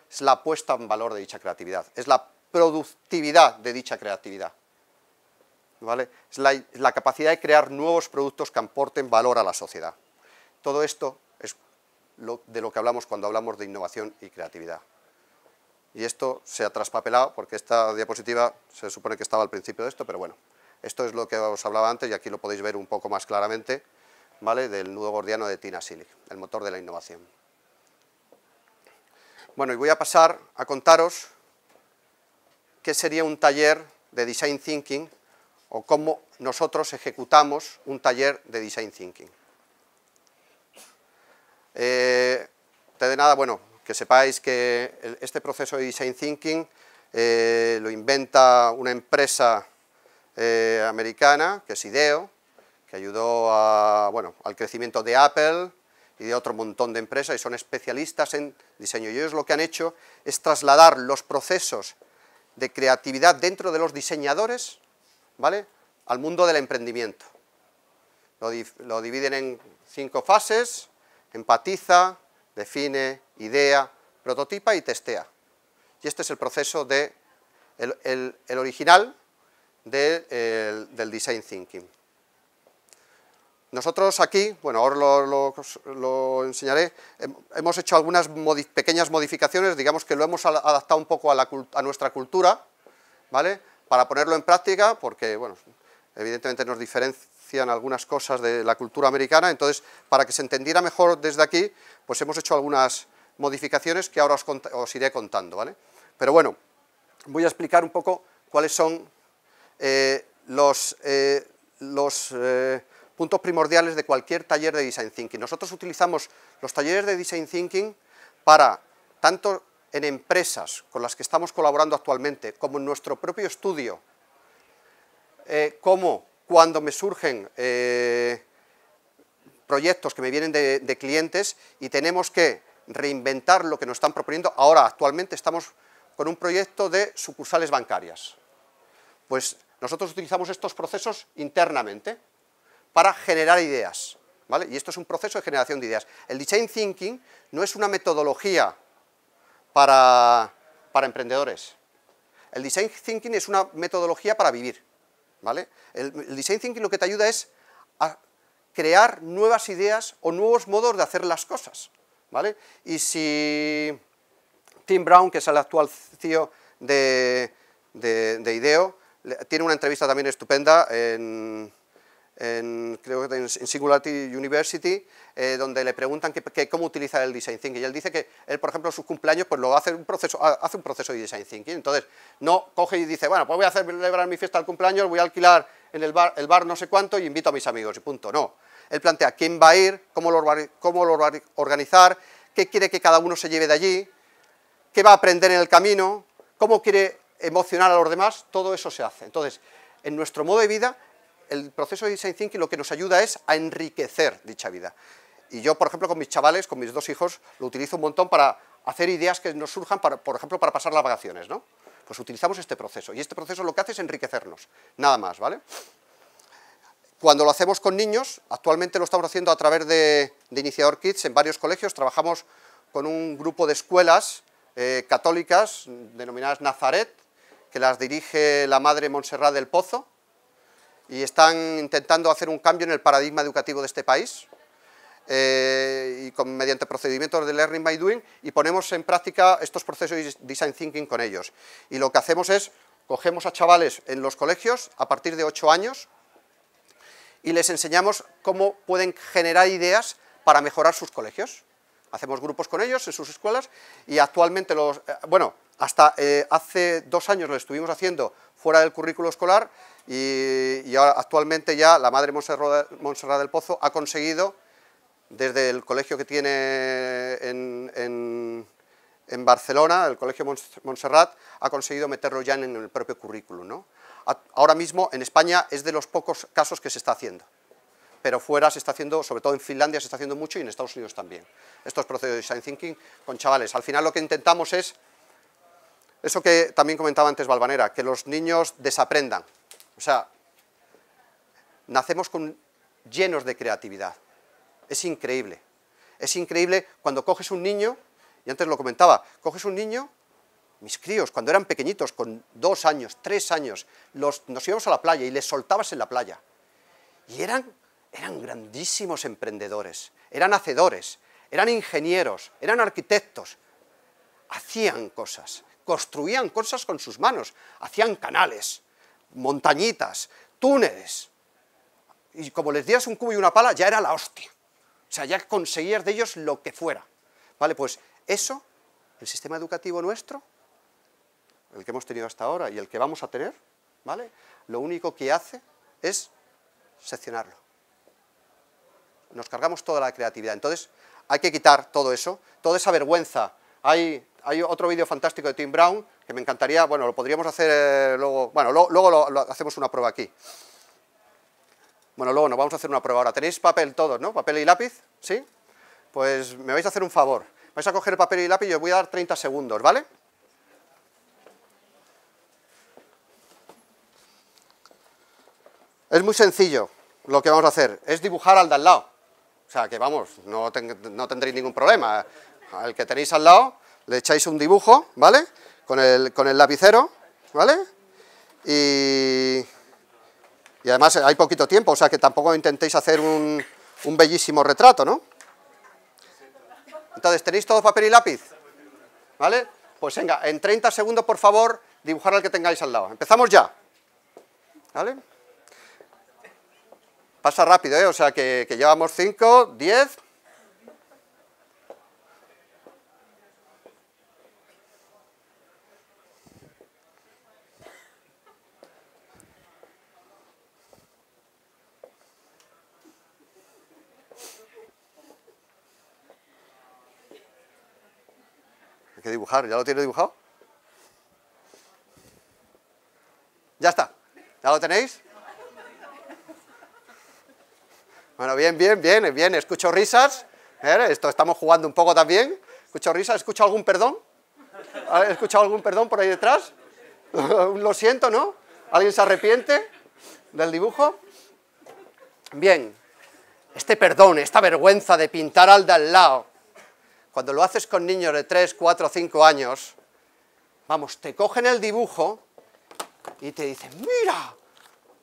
es la puesta en valor de dicha creatividad, es la productividad de dicha creatividad. Es la, capacidad de crear nuevos productos que aporten valor a la sociedad. Todo esto es de lo que hablamos cuando hablamos de innovación y creatividad y esto se ha traspapelado porque esta diapositiva se supone que estaba al principio de esto, pero bueno, esto es lo que os hablaba antes y aquí lo podéis ver un poco más claramente, ¿vale? Del nudo gordiano de Tina Silic, el motor de la innovación. Bueno, y voy a pasar a contaros qué sería un taller de Design Thinking o cómo nosotros ejecutamos un taller de Design Thinking. Eh, de nada, bueno, que sepáis que este proceso de Design Thinking eh, lo inventa una empresa eh, americana, que es IDEO, que ayudó bueno, al crecimiento de Apple y de otro montón de empresas, y son especialistas en diseño. Y ellos lo que han hecho es trasladar los procesos de creatividad dentro de los diseñadores ¿vale? al mundo del emprendimiento. Lo, lo dividen en cinco fases, empatiza, define, idea, prototipa y testea. Y este es el proceso del el, original del design thinking. Nosotros aquí, bueno, ahora lo, enseñaré, hemos hecho algunas pequeñas modificaciones, digamos que lo hemos adaptado un poco a, a nuestra cultura, ¿vale? Para ponerlo en práctica, porque, bueno, evidentemente nos diferencia hacían algunas cosas de la cultura americana, entonces para que se entendiera mejor desde aquí, pues hemos hecho algunas modificaciones que ahora os, iré contando, ¿vale? Pero bueno, voy a explicar un poco cuáles son eh, los, eh, eh, puntos primordiales de cualquier taller de Design Thinking. Nosotros utilizamos los talleres de Design Thinking para, tanto en empresas con las que estamos colaborando actualmente, como en nuestro propio estudio, como cuando me surgen eh, proyectos que me vienen de, clientes y tenemos que reinventar lo que nos están proponiendo. Ahora, actualmente estamos con un proyecto de sucursales bancarias. Pues nosotros utilizamos estos procesos internamente para generar ideas. ¿vale? Y esto es un proceso de generación de ideas. El Design Thinking no es una metodología para emprendedores. El Design Thinking es una metodología para vivir. El, design thinking lo que te ayuda es a crear nuevas ideas o nuevos modos de hacer las cosas, ¿vale? Y si Tim Brown, que es el actual CEO de IDEO, tiene una entrevista también estupenda en en, creo que Singularity University, eh, donde le preguntan que, cómo utilizar el design thinking. Y él dice que él, por ejemplo, sus cumpleaños, pues lo hace un proceso, hace un proceso de design thinking. Entonces, no coge y dice, bueno, pues voy a hacer, celebrar mi fiesta al cumpleaños, voy a alquilar en el bar, el bar no sé cuánto y invito a mis amigos y punto. No. Él plantea quién va a ir, cómo lo, cómo lo va a organizar, qué quiere que cada uno se lleve de allí, qué va a aprender en el camino, cómo quiere emocionar a los demás, todo eso se hace. Entonces, en nuestro modo de vida el proceso de Design Thinking lo que nos ayuda es a enriquecer dicha vida. Y yo, por ejemplo, con mis chavales, con mis dos hijos, lo utilizo un montón para hacer ideas que nos surjan, para, por ejemplo, para pasar las vacaciones, ¿no? Pues utilizamos este proceso. Y este proceso lo que hace es enriquecernos, nada más, ¿vale? Cuando lo hacemos con niños, actualmente lo estamos haciendo a través de, Iniciador Kids en varios colegios, trabajamos con un grupo de escuelas eh, católicas denominadas Nazaret, que las dirige la madre Montserrat del Pozo, y están intentando hacer un cambio en el paradigma educativo de este país eh, y con, mediante procedimientos de Learning by Doing y ponemos en práctica estos procesos de Design Thinking con ellos. Y lo que hacemos es, cogemos a chavales en los colegios a partir de 8 años y les enseñamos cómo pueden generar ideas para mejorar sus colegios. Hacemos grupos con ellos en sus escuelas y actualmente los... Eh, bueno, hasta eh, hace dos años lo estuvimos haciendo fuera del currículo escolar y, ahora, actualmente ya la madre Montserrat, del Pozo ha conseguido, desde el colegio que tiene en, Barcelona, el colegio Montserrat, ha conseguido meterlo ya en el propio currículum. ¿no? Ahora mismo en España es de los pocos casos que se está haciendo pero fuera se está haciendo, sobre todo en Finlandia se está haciendo mucho y en Estados Unidos también. Estos procesos de design thinking con chavales. Al final lo que intentamos es, eso que también comentaba antes Balvanera, que los niños desaprendan, o sea, nacemos con, llenos de creatividad. Es increíble. Es increíble cuando coges un niño, y antes lo comentaba, coges un niño, mis críos, cuando eran pequeñitos, con dos años, tres años, nos íbamos a la playa y les soltabas en la playa. Y eran, eran grandísimos emprendedores, eran hacedores, eran ingenieros, eran arquitectos, hacían cosas, construían cosas con sus manos, hacían canales, montañitas, túneles. Y como les dieras un cubo y una pala, ya era la hostia. O sea, ya conseguías de ellos lo que fuera. Vale, pues eso, el sistema educativo nuestro, el que hemos tenido hasta ahora y el que vamos a tener, ¿vale? Lo único que hace es seccionarlo. Nos cargamos toda la creatividad. Entonces, hay que quitar todo eso, toda esa vergüenza. Hay hay otro vídeo fantástico de Tim Brown que me encantaría, bueno, lo podríamos hacer eh, luego, bueno, luego lo, hacemos una prueba aquí. Bueno, luego nos vamos a hacer una prueba ahora. ¿Tenéis papel todos, no? ¿Papel y lápiz? ¿Sí? Pues me vais a hacer un favor. Vais a coger papel y lápiz y os voy a dar 30 segundos, ¿vale? Es muy sencillo lo que vamos a hacer. Es dibujar al de al lado. O sea, que vamos, no, tendréis ningún problema. Al que tenéis al lado, le echáis un dibujo, ¿vale? Con el, con el lapicero, ¿vale? Y, además hay poquito tiempo, o sea que tampoco intentéis hacer un, un bellísimo retrato, ¿no? Entonces, ¿tenéis todo papel y lápiz? ¿Vale? Pues venga, en 30 segundos, por favor, dibujar al que tengáis al lado. Empezamos ya. ¿Vale? Pasa rápido, ¿eh? O sea que, que llevamos 5, 10... que dibujar. ¿Ya lo tiene dibujado? Ya está. ¿Ya lo tenéis? Bueno, bien, bien, bien, bien. Escucho risas. ¿Eh? Esto estamos jugando un poco también. Escucho risas. ¿Escucho algún perdón? ¿He escuchado algún perdón por ahí detrás? *laughs* lo siento, ¿no? ¿Alguien se arrepiente del dibujo? Bien, este perdón, esta vergüenza de pintar al de al lado, cuando lo haces con niños de 3, 4, 5 años, vamos, te cogen el dibujo y te dicen, mira,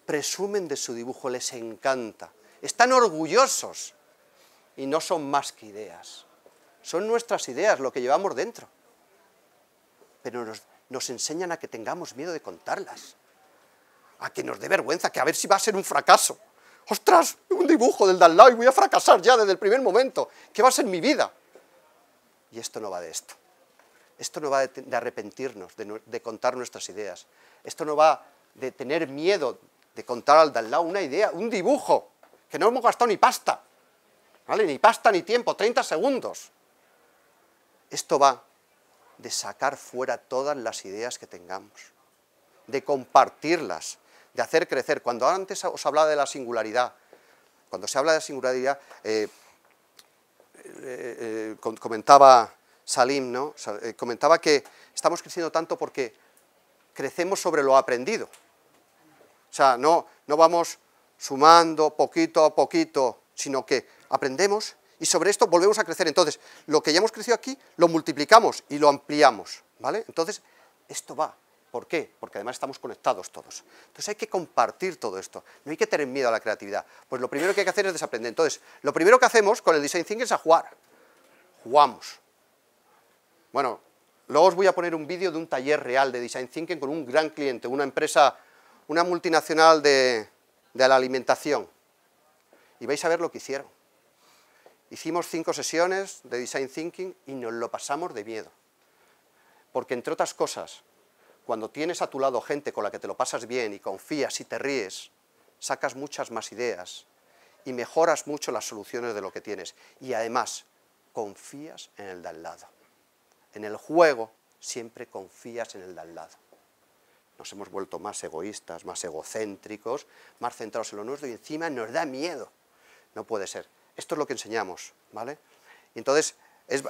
presumen de su dibujo, les encanta, están orgullosos y no son más que ideas, son nuestras ideas, lo que llevamos dentro, pero nos, enseñan a que tengamos miedo de contarlas, a que nos dé vergüenza, que a ver si va a ser un fracaso. ¡Ostras! Un dibujo del Dalai, voy a fracasar ya desde el primer momento. ¿Qué va a ser mi vida? Y esto no va de esto. Esto no va de, arrepentirnos, de, contar nuestras ideas. Esto no va de tener miedo de contar al de lado una idea, un dibujo, que no hemos gastado ni pasta, ¿vale? Ni pasta ni tiempo, 30 segundos. Esto va de sacar fuera todas las ideas que tengamos, de compartirlas, de hacer crecer. Cuando antes os hablaba de la singularidad, cuando se habla de singularidad, eh, eh, eh, comentaba Salim, ¿no? Eh, comentaba que estamos creciendo tanto porque crecemos sobre lo aprendido. O sea, no, no vamos sumando poquito a poquito, sino que aprendemos y sobre esto volvemos a crecer. Entonces, lo que ya hemos crecido aquí, lo multiplicamos y lo ampliamos, ¿vale? Entonces, esto va, ¿Por qué? Porque además estamos conectados todos. Entonces hay que compartir todo esto, no hay que tener miedo a la creatividad. Pues lo primero que hay que hacer es desaprender. Entonces, lo primero que hacemos con el design thinking es a jugar. Jugamos. Bueno, luego os voy a poner un vídeo de un taller real de design thinking con un gran cliente, una empresa, una multinacional de, de la alimentación. Y vais a ver lo que hicieron. Hicimos cinco sesiones de design thinking y nos lo pasamos de miedo. Porque entre otras cosas, cuando tienes a tu lado gente con la que te lo pasas bien y confías y te ríes, sacas muchas más ideas y mejoras mucho las soluciones de lo que tienes. Y además, confías en el de al lado. En el juego siempre confías en el de al lado. Nos hemos vuelto más egoístas, más egocéntricos, más centrados en lo nuestro y encima nos da miedo. No puede ser. Esto es lo que enseñamos, ¿vale? entonces es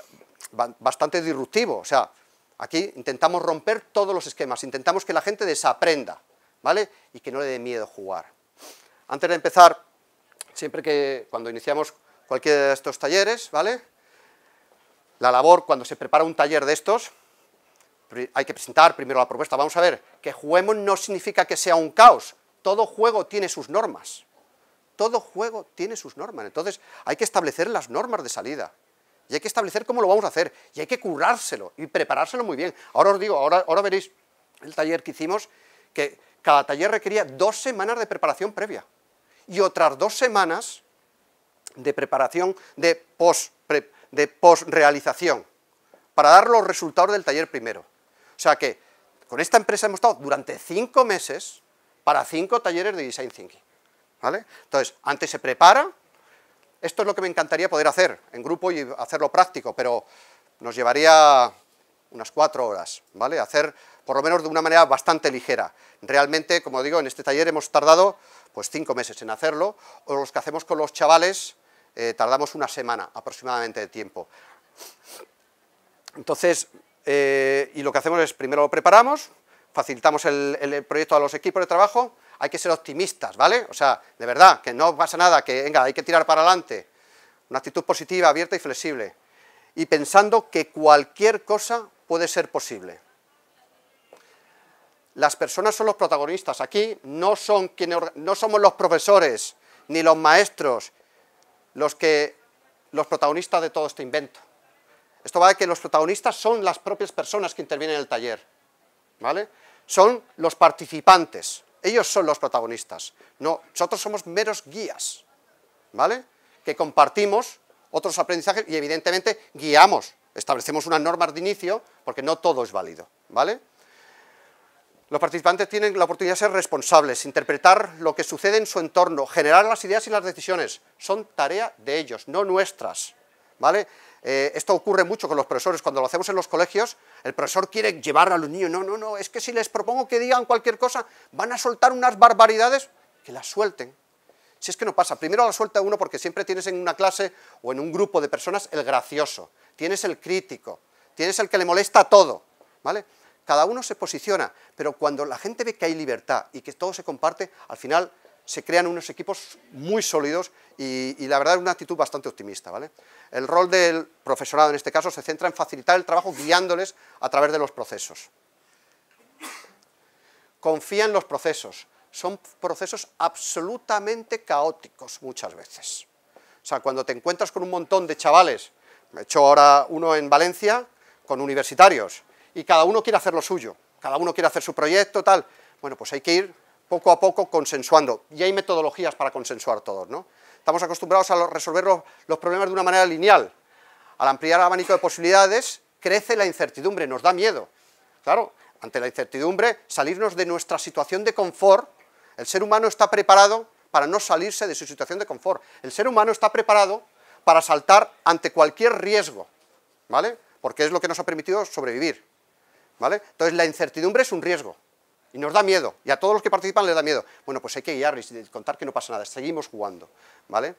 bastante disruptivo, o sea, Aquí intentamos romper todos los esquemas, intentamos que la gente desaprenda, ¿vale? Y que no le dé miedo jugar. Antes de empezar, siempre que cuando iniciamos cualquiera de estos talleres, ¿vale? La labor cuando se prepara un taller de estos, hay que presentar primero la propuesta. Vamos a ver, que juguemos no significa que sea un caos. Todo juego tiene sus normas. Todo juego tiene sus normas. Entonces, hay que establecer las normas de salida y hay que establecer cómo lo vamos a hacer, y hay que curárselo y preparárselo muy bien. Ahora os digo, ahora, ahora veréis el taller que hicimos, que cada taller requería dos semanas de preparación previa y otras dos semanas de preparación de post, de post realización para dar los resultados del taller primero. O sea que con esta empresa hemos estado durante cinco meses para cinco talleres de Design Thinking. ¿vale? Entonces, antes se prepara, esto es lo que me encantaría poder hacer en grupo y hacerlo práctico, pero nos llevaría unas cuatro horas, ¿vale? Hacer, por lo menos de una manera bastante ligera. Realmente, como digo, en este taller hemos tardado pues cinco meses en hacerlo, o los que hacemos con los chavales eh, tardamos una semana aproximadamente de tiempo. Entonces, eh, y lo que hacemos es, primero lo preparamos, facilitamos el proyecto a los equipos de trabajo, hay que ser optimistas, ¿vale? O sea, de verdad, que no pasa nada, que venga, hay que tirar para adelante. Una actitud positiva, abierta y flexible. Y pensando que cualquier cosa puede ser posible. Las personas son los protagonistas. Aquí no, son no somos los profesores ni los maestros los, que, los protagonistas de todo este invento. Esto va de que los protagonistas son las propias personas que intervienen en el taller. ¿vale? Son los participantes. Ellos son los protagonistas. No, nosotros somos meros guías, ¿vale? Que compartimos otros aprendizajes y evidentemente guiamos, establecemos unas normas de inicio porque no todo es válido, ¿vale? Los participantes tienen la oportunidad de ser responsables, interpretar lo que sucede en su entorno, generar las ideas y las decisiones. Son tarea de ellos, no nuestras, ¿vale? Eh, esto ocurre mucho con los profesores, cuando lo hacemos en los colegios, el profesor quiere llevar a los niños, no, no, no, es que si les propongo que digan cualquier cosa, van a soltar unas barbaridades, que las suelten. Si es que no pasa, primero la suelta uno porque siempre tienes en una clase o en un grupo de personas el gracioso, tienes el crítico, tienes el que le molesta todo, ¿vale? Cada uno se posiciona, pero cuando la gente ve que hay libertad y que todo se comparte, al final se crean unos equipos muy sólidos y, la verdad es una actitud bastante optimista. ¿vale? El rol del profesorado en este caso se centra en facilitar el trabajo guiándoles a través de los procesos. Confía en los procesos. Son procesos absolutamente caóticos muchas veces. O sea, cuando te encuentras con un montón de chavales, me he hecho ahora uno en Valencia, con universitarios, y cada uno quiere hacer lo suyo, cada uno quiere hacer su proyecto, tal, bueno, pues hay que ir poco a poco consensuando. Y hay metodologías para consensuar todos, ¿no? Estamos acostumbrados a resolver los, problemas de una manera lineal. Al ampliar el abanico de posibilidades, crece la incertidumbre, nos da miedo. Claro, ante la incertidumbre, salirnos de nuestra situación de confort, el ser humano está preparado para no salirse de su situación de confort. El ser humano está preparado para saltar ante cualquier riesgo, ¿vale? Porque es lo que nos ha permitido sobrevivir, ¿vale? Entonces la incertidumbre es un riesgo. Y nos da miedo, y a todos los que participan les da miedo. Bueno, pues hay que guiarles y contar que no pasa nada, seguimos jugando, ¿vale?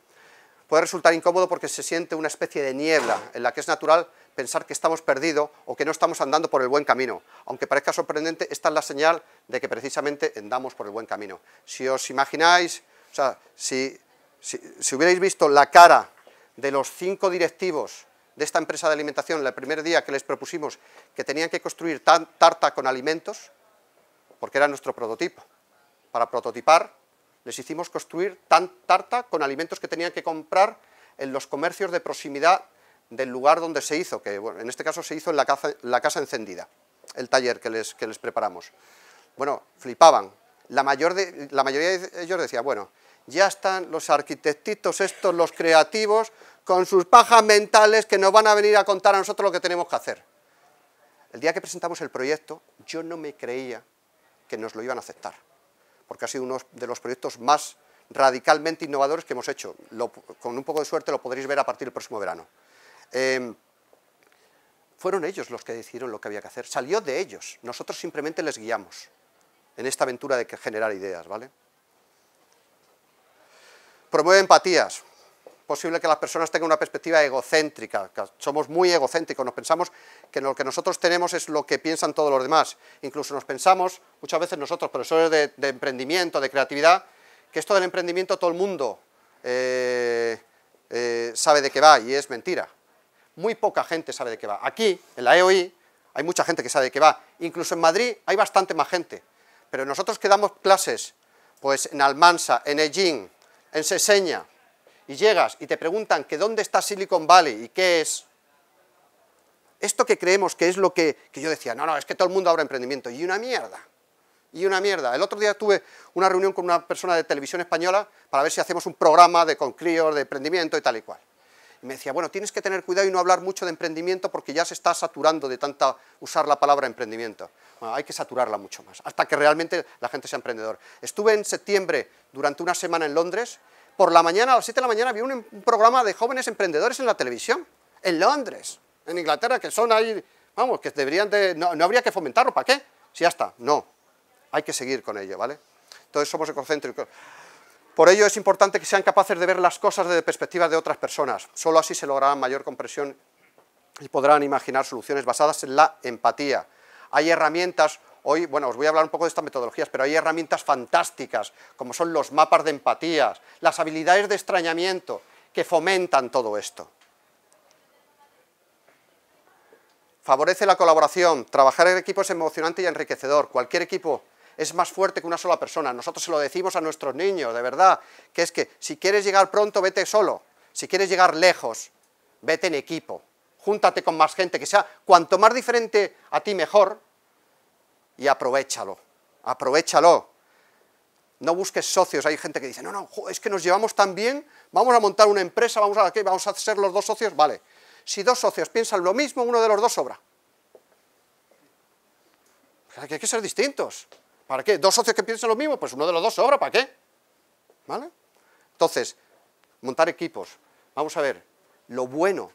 Puede resultar incómodo porque se siente una especie de niebla en la que es natural pensar que estamos perdidos o que no estamos andando por el buen camino. Aunque parezca sorprendente, esta es la señal de que precisamente andamos por el buen camino. Si os imagináis, o sea, si, si, si hubierais visto la cara de los cinco directivos de esta empresa de alimentación el primer día que les propusimos que tenían que construir tarta con alimentos, porque era nuestro prototipo. Para prototipar les hicimos construir tan tarta con alimentos que tenían que comprar en los comercios de proximidad del lugar donde se hizo, que en este caso se hizo en la casa, encendida, el taller que les, que les preparamos. Bueno, flipaban. La, mayor de, la mayoría de ellos decía, bueno, ya están los arquitectitos estos, los creativos, con sus pajas mentales que nos van a venir a contar a nosotros lo que tenemos que hacer. El día que presentamos el proyecto, yo no me creía que nos lo iban a aceptar, porque ha sido uno de los proyectos más radicalmente innovadores que hemos hecho. con un poco de suerte lo podréis ver a partir del próximo verano. Em, fueron ellos los que decidieron lo que había que hacer, salió de ellos, nosotros simplemente les guiamos en esta aventura de generar ideas, ¿vale? Promueve empatías, posible que las personas tengan una perspectiva egocéntrica, somos muy egocéntricos, nos pensamos que lo que nosotros tenemos es lo que piensan todos los demás, incluso nos pensamos, muchas veces nosotros, profesores de, de emprendimiento, de creatividad, que esto del emprendimiento todo el mundo eh, eh, sabe de qué va y es mentira, muy poca gente sabe de qué va, aquí, en la EOI, hay mucha gente que sabe de qué va, incluso en Madrid hay bastante más gente, pero nosotros que damos clases, pues en Almansa, en Ellín, en Seseña, y llegas y te preguntan que dónde está Silicon Valley y qué es, esto que creemos que es lo que, yo decía, no, no, es que todo el mundo ahora emprendimiento, y una mierda, y una mierda. El otro día tuve una reunión con una persona de televisión española para ver si hacemos un programa de con de emprendimiento y tal y cual. Y me decía, bueno, tienes que tener cuidado y no hablar mucho de emprendimiento porque ya se está saturando de tanta usar la palabra emprendimiento. Bueno, hay que saturarla mucho más, hasta que realmente la gente sea emprendedor. Estuve en septiembre durante una semana en Londres por la mañana, a las 7 de la mañana, vi un, programa de jóvenes emprendedores en la televisión, en Londres, en Inglaterra, que son ahí, vamos, que deberían de, no, habría que fomentarlo, ¿para qué? Si ya está, no, hay que seguir con ello, ¿vale? Entonces somos ecocéntricos. Por ello es importante que sean capaces de ver las cosas desde perspectivas de otras personas, solo así se logrará mayor comprensión y podrán imaginar soluciones basadas en la empatía. Hay herramientas Hoy, bueno, os voy a hablar un poco de estas metodologías, pero hay herramientas fantásticas, como son los mapas de empatías, las habilidades de extrañamiento, que fomentan todo esto. Favorece la colaboración, trabajar en equipo es emocionante y enriquecedor, cualquier equipo es más fuerte que una sola persona, nosotros se lo decimos a nuestros niños, de verdad, que es que si quieres llegar pronto, vete solo, si quieres llegar lejos, vete en equipo, júntate con más gente, que sea cuanto más diferente a ti mejor, y aprovechalo, aprovechalo. No busques socios, hay gente que dice, no, no, es que nos llevamos tan bien, vamos a montar una empresa, vamos a, ¿qué? vamos a ser los dos socios, vale. Si dos socios piensan lo mismo, uno de los dos sobra. Hay que ser distintos. ¿Para qué? ¿Dos socios que piensan lo mismo? Pues uno de los dos sobra, ¿para qué? ¿Vale? Entonces, montar equipos. Vamos a ver, lo bueno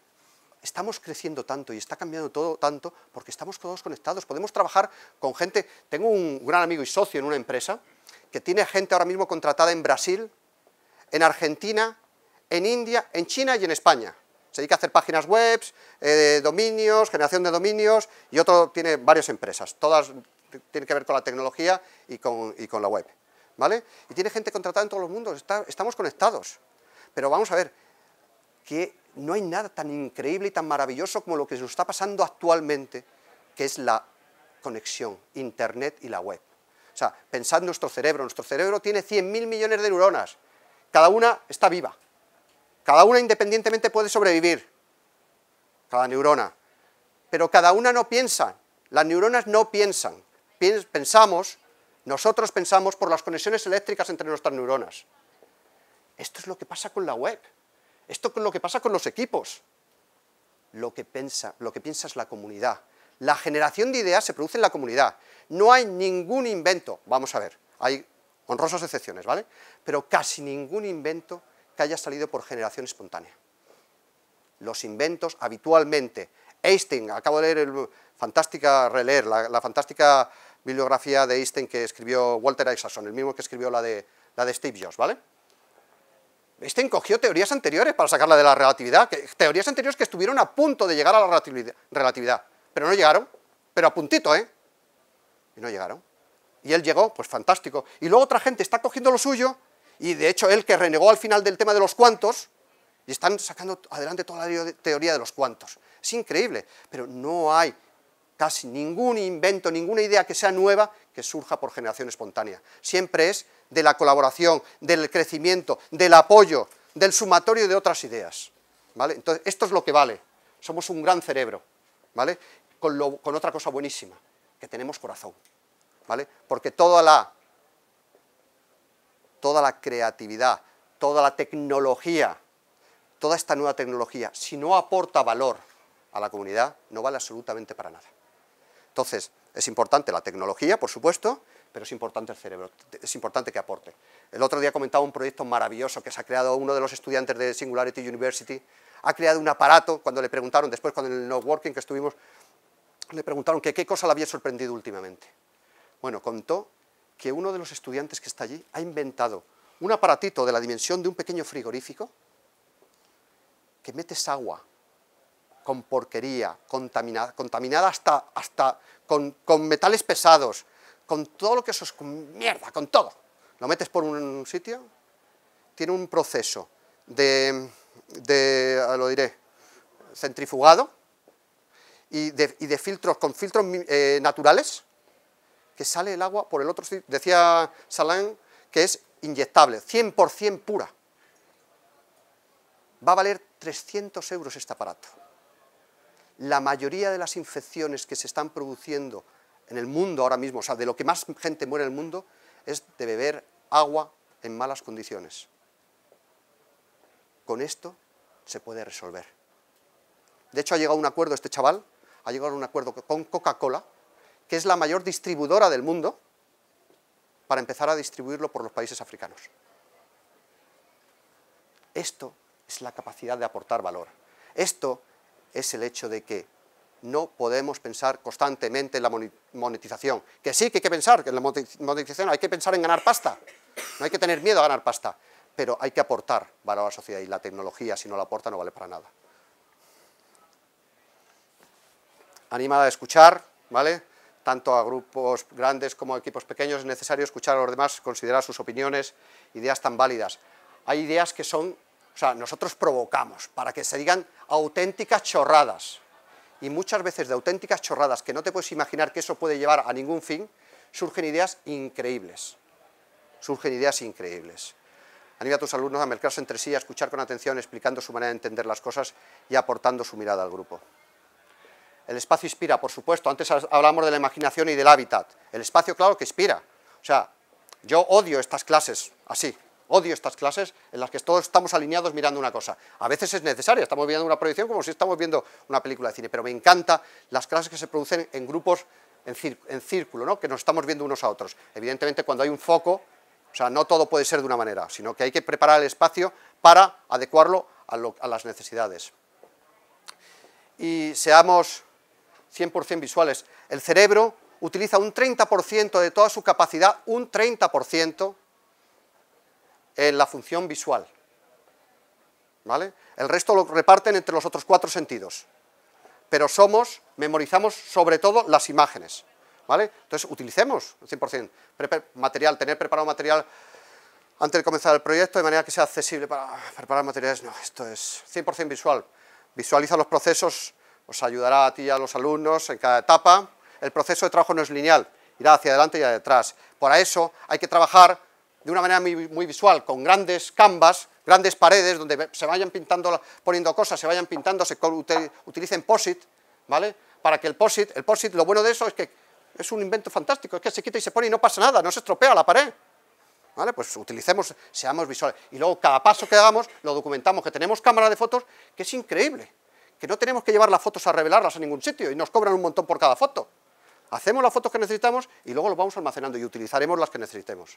estamos creciendo tanto y está cambiando todo tanto porque estamos todos conectados. Podemos trabajar con gente, tengo un gran amigo y socio en una empresa que tiene gente ahora mismo contratada en Brasil, en Argentina, en India, en China y en España. Se dedica a hacer páginas web, eh, dominios, generación de dominios y otro tiene varias empresas, todas tienen que ver con la tecnología y con, la web. ¿vale? Y tiene gente contratada en todos los mundos, estamos conectados. Pero vamos a ver, ¿qué, no hay nada tan increíble y tan maravilloso como lo que nos está pasando actualmente, que es la conexión, Internet y la web. O sea, pensad nuestro cerebro. Nuestro cerebro tiene 100.000 millones de neuronas. Cada una está viva. Cada una independientemente puede sobrevivir. Cada neurona. Pero cada una no piensa. Las neuronas no piensan. Pensamos, nosotros pensamos por las conexiones eléctricas entre nuestras neuronas. Esto es lo que pasa con la web. Esto es lo que pasa con los equipos. Lo que, piensa, lo que es la comunidad. La generación de ideas se produce en la comunidad. No hay ningún invento, vamos a ver, hay honrosas excepciones, ¿vale? Pero casi ningún invento que haya salido por generación espontánea. Los inventos habitualmente, Einstein, acabo de leer, el, fantástica, releer la, fantástica bibliografía de Einstein que escribió Walter Isaacson, el mismo que escribió la la de Steve Jobs, ¿vale? Este encogió teorías anteriores para sacarla de la relatividad, teorías anteriores que estuvieron a punto de llegar a la relatividad, pero no llegaron, pero a puntito, ¿eh? Y no llegaron. Y él llegó, pues fantástico. Y luego otra gente está cogiendo lo suyo, y de hecho él que renegó al final del tema de los cuantos, y están sacando adelante toda la teoría de los cuantos. Es increíble, pero no hay casi ningún invento, ninguna idea que sea nueva que surja por generación espontánea. Siempre es de la colaboración, del crecimiento, del apoyo, del sumatorio de otras ideas. ¿vale? Entonces, esto es lo que vale. Somos un gran cerebro, ¿vale? Con, otra cosa buenísima, que tenemos corazón. ¿vale? Porque toda la, toda la creatividad, toda la tecnología, toda esta nueva tecnología, si no aporta valor a la comunidad, no vale absolutamente para nada. Entonces, es importante la tecnología, por supuesto, pero es importante el cerebro, es importante que aporte. El otro día comentaba un proyecto maravilloso que se ha creado uno de los estudiantes de Singularity University, ha creado un aparato, cuando le preguntaron, después cuando en el no working que estuvimos, le preguntaron que qué cosa le había sorprendido últimamente. Bueno, contó que uno de los estudiantes que está allí ha inventado un aparatito de la dimensión de un pequeño frigorífico que metes agua con porquería, contaminada, contaminada hasta, hasta con, metales pesados, con todo lo que eso es, con mierda, con todo. Lo metes por un sitio, tiene un proceso de, de ah, lo diré, centrifugado y de, filtros, con filtros eh, naturales, que sale el agua por el otro sitio. Decía Salán que es inyectable, 100% pura. Va a valer 300 euros este aparato la mayoría de las infecciones que se están produciendo en el mundo ahora mismo, o sea, de lo que más gente muere en el mundo, es de beber agua en malas condiciones. Con esto se puede resolver. De hecho, ha llegado un acuerdo este chaval, ha llegado un acuerdo con Coca-Cola, que es la mayor distribuidora del mundo, para empezar a distribuirlo por los países africanos. Esto es la capacidad de aportar valor. Esto es el hecho de que no podemos pensar constantemente en la monetización. Que sí, que hay que pensar en la monetización hay que pensar en ganar pasta. No hay que tener miedo a ganar pasta, pero hay que aportar valor a la sociedad y la tecnología, si no la aporta, no vale para nada. Animada a escuchar, ¿vale? Tanto a grupos grandes como a equipos pequeños es necesario escuchar a los demás, considerar sus opiniones, ideas tan válidas. Hay ideas que son o sea, nosotros provocamos para que se digan auténticas chorradas. Y muchas veces de auténticas chorradas que no te puedes imaginar que eso puede llevar a ningún fin, surgen ideas increíbles. Surgen ideas increíbles. Anima a tus alumnos a mezclarse entre sí, a escuchar con atención, explicando su manera de entender las cosas y aportando su mirada al grupo. El espacio inspira, por supuesto. Antes hablamos de la imaginación y del hábitat. El espacio, claro, que inspira. O sea, yo odio estas clases así, Odio estas clases en las que todos estamos alineados mirando una cosa. A veces es necesaria, estamos viendo una proyección como si estamos viendo una película de cine, pero me encantan las clases que se producen en grupos, en círculo, que nos estamos viendo unos a otros. Evidentemente cuando hay un foco, o sea, no todo puede ser de una manera, sino que hay que preparar el espacio para adecuarlo a, a las necesidades. Y seamos 100% visuales. El cerebro utiliza un 30% de toda su capacidad, un 30%, en la función visual. ¿Vale? El resto lo reparten entre los otros cuatro sentidos. Pero somos, memorizamos sobre todo las imágenes. ¿Vale? Entonces, utilicemos 100%. material, tener preparado material antes de comenzar el proyecto, de manera que sea accesible para preparar materiales. No, esto es 100% visual. Visualiza los procesos, os ayudará a ti y a los alumnos en cada etapa. El proceso de trabajo no es lineal, irá hacia adelante y hacia atrás. Para eso hay que trabajar de una manera muy, visual, con grandes canvas, grandes paredes donde se vayan pintando, poniendo cosas, se vayan pintando, se utilicen POSIT, ¿vale? Para que el POSIT, el POSIT, lo bueno de eso es que es un invento fantástico, es que se quita y se pone y no pasa nada, no se estropea la pared. ¿Vale? Pues utilicemos, seamos visuales. Y luego cada paso que hagamos lo documentamos, que tenemos cámara de fotos, que es increíble, que no tenemos que llevar las fotos a revelarlas a ningún sitio y nos cobran un montón por cada foto. Hacemos las fotos que necesitamos y luego lo vamos almacenando y utilizaremos las que necesitemos.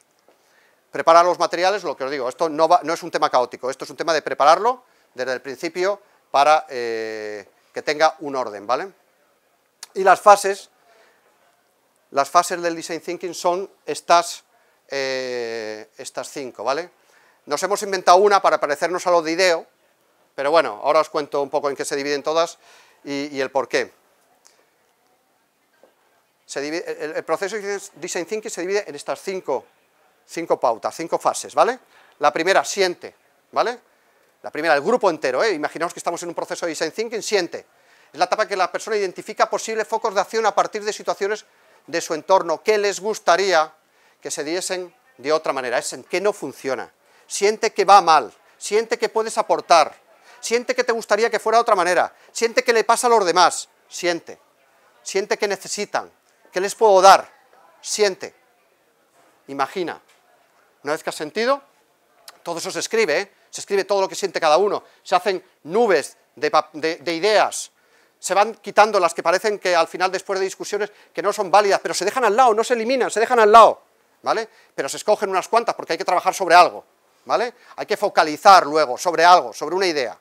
Preparar los materiales, lo que os digo, esto no, no es un tema caótico, esto es un tema de prepararlo desde el principio para eh, que tenga un orden, ¿vale? Y las fases, las fases del Design Thinking son estas, eh, estas cinco, ¿vale? Nos hemos inventado una para parecernos a lo de IDEO, pero bueno, ahora os cuento un poco en qué se dividen todas y, el por qué. el, el proceso de Design Thinking se divide en estas cinco cinco pautas, cinco fases, ¿vale? La primera, siente, ¿vale? La primera, el grupo entero, ¿eh? Imaginaos que estamos en un proceso de design thinking, siente. Es la etapa que la persona identifica posibles focos de acción a partir de situaciones de su entorno que les gustaría que se diesen de otra manera. Es en qué no funciona. Siente que va mal, siente que puedes aportar, siente que te gustaría que fuera de otra manera, siente que le pasa a los demás, siente. Siente que necesitan, ¿Qué les puedo dar, siente. Imagina, una vez que has sentido, todo eso se escribe, ¿eh? se escribe todo lo que siente cada uno, se hacen nubes de, ideas, se van quitando las que parecen que al final después de discusiones que no son válidas, pero se dejan al lado, no se eliminan, se dejan al lado, ¿vale? Pero se escogen unas cuantas porque hay que trabajar sobre algo, ¿vale? Hay que focalizar luego sobre algo, sobre una idea.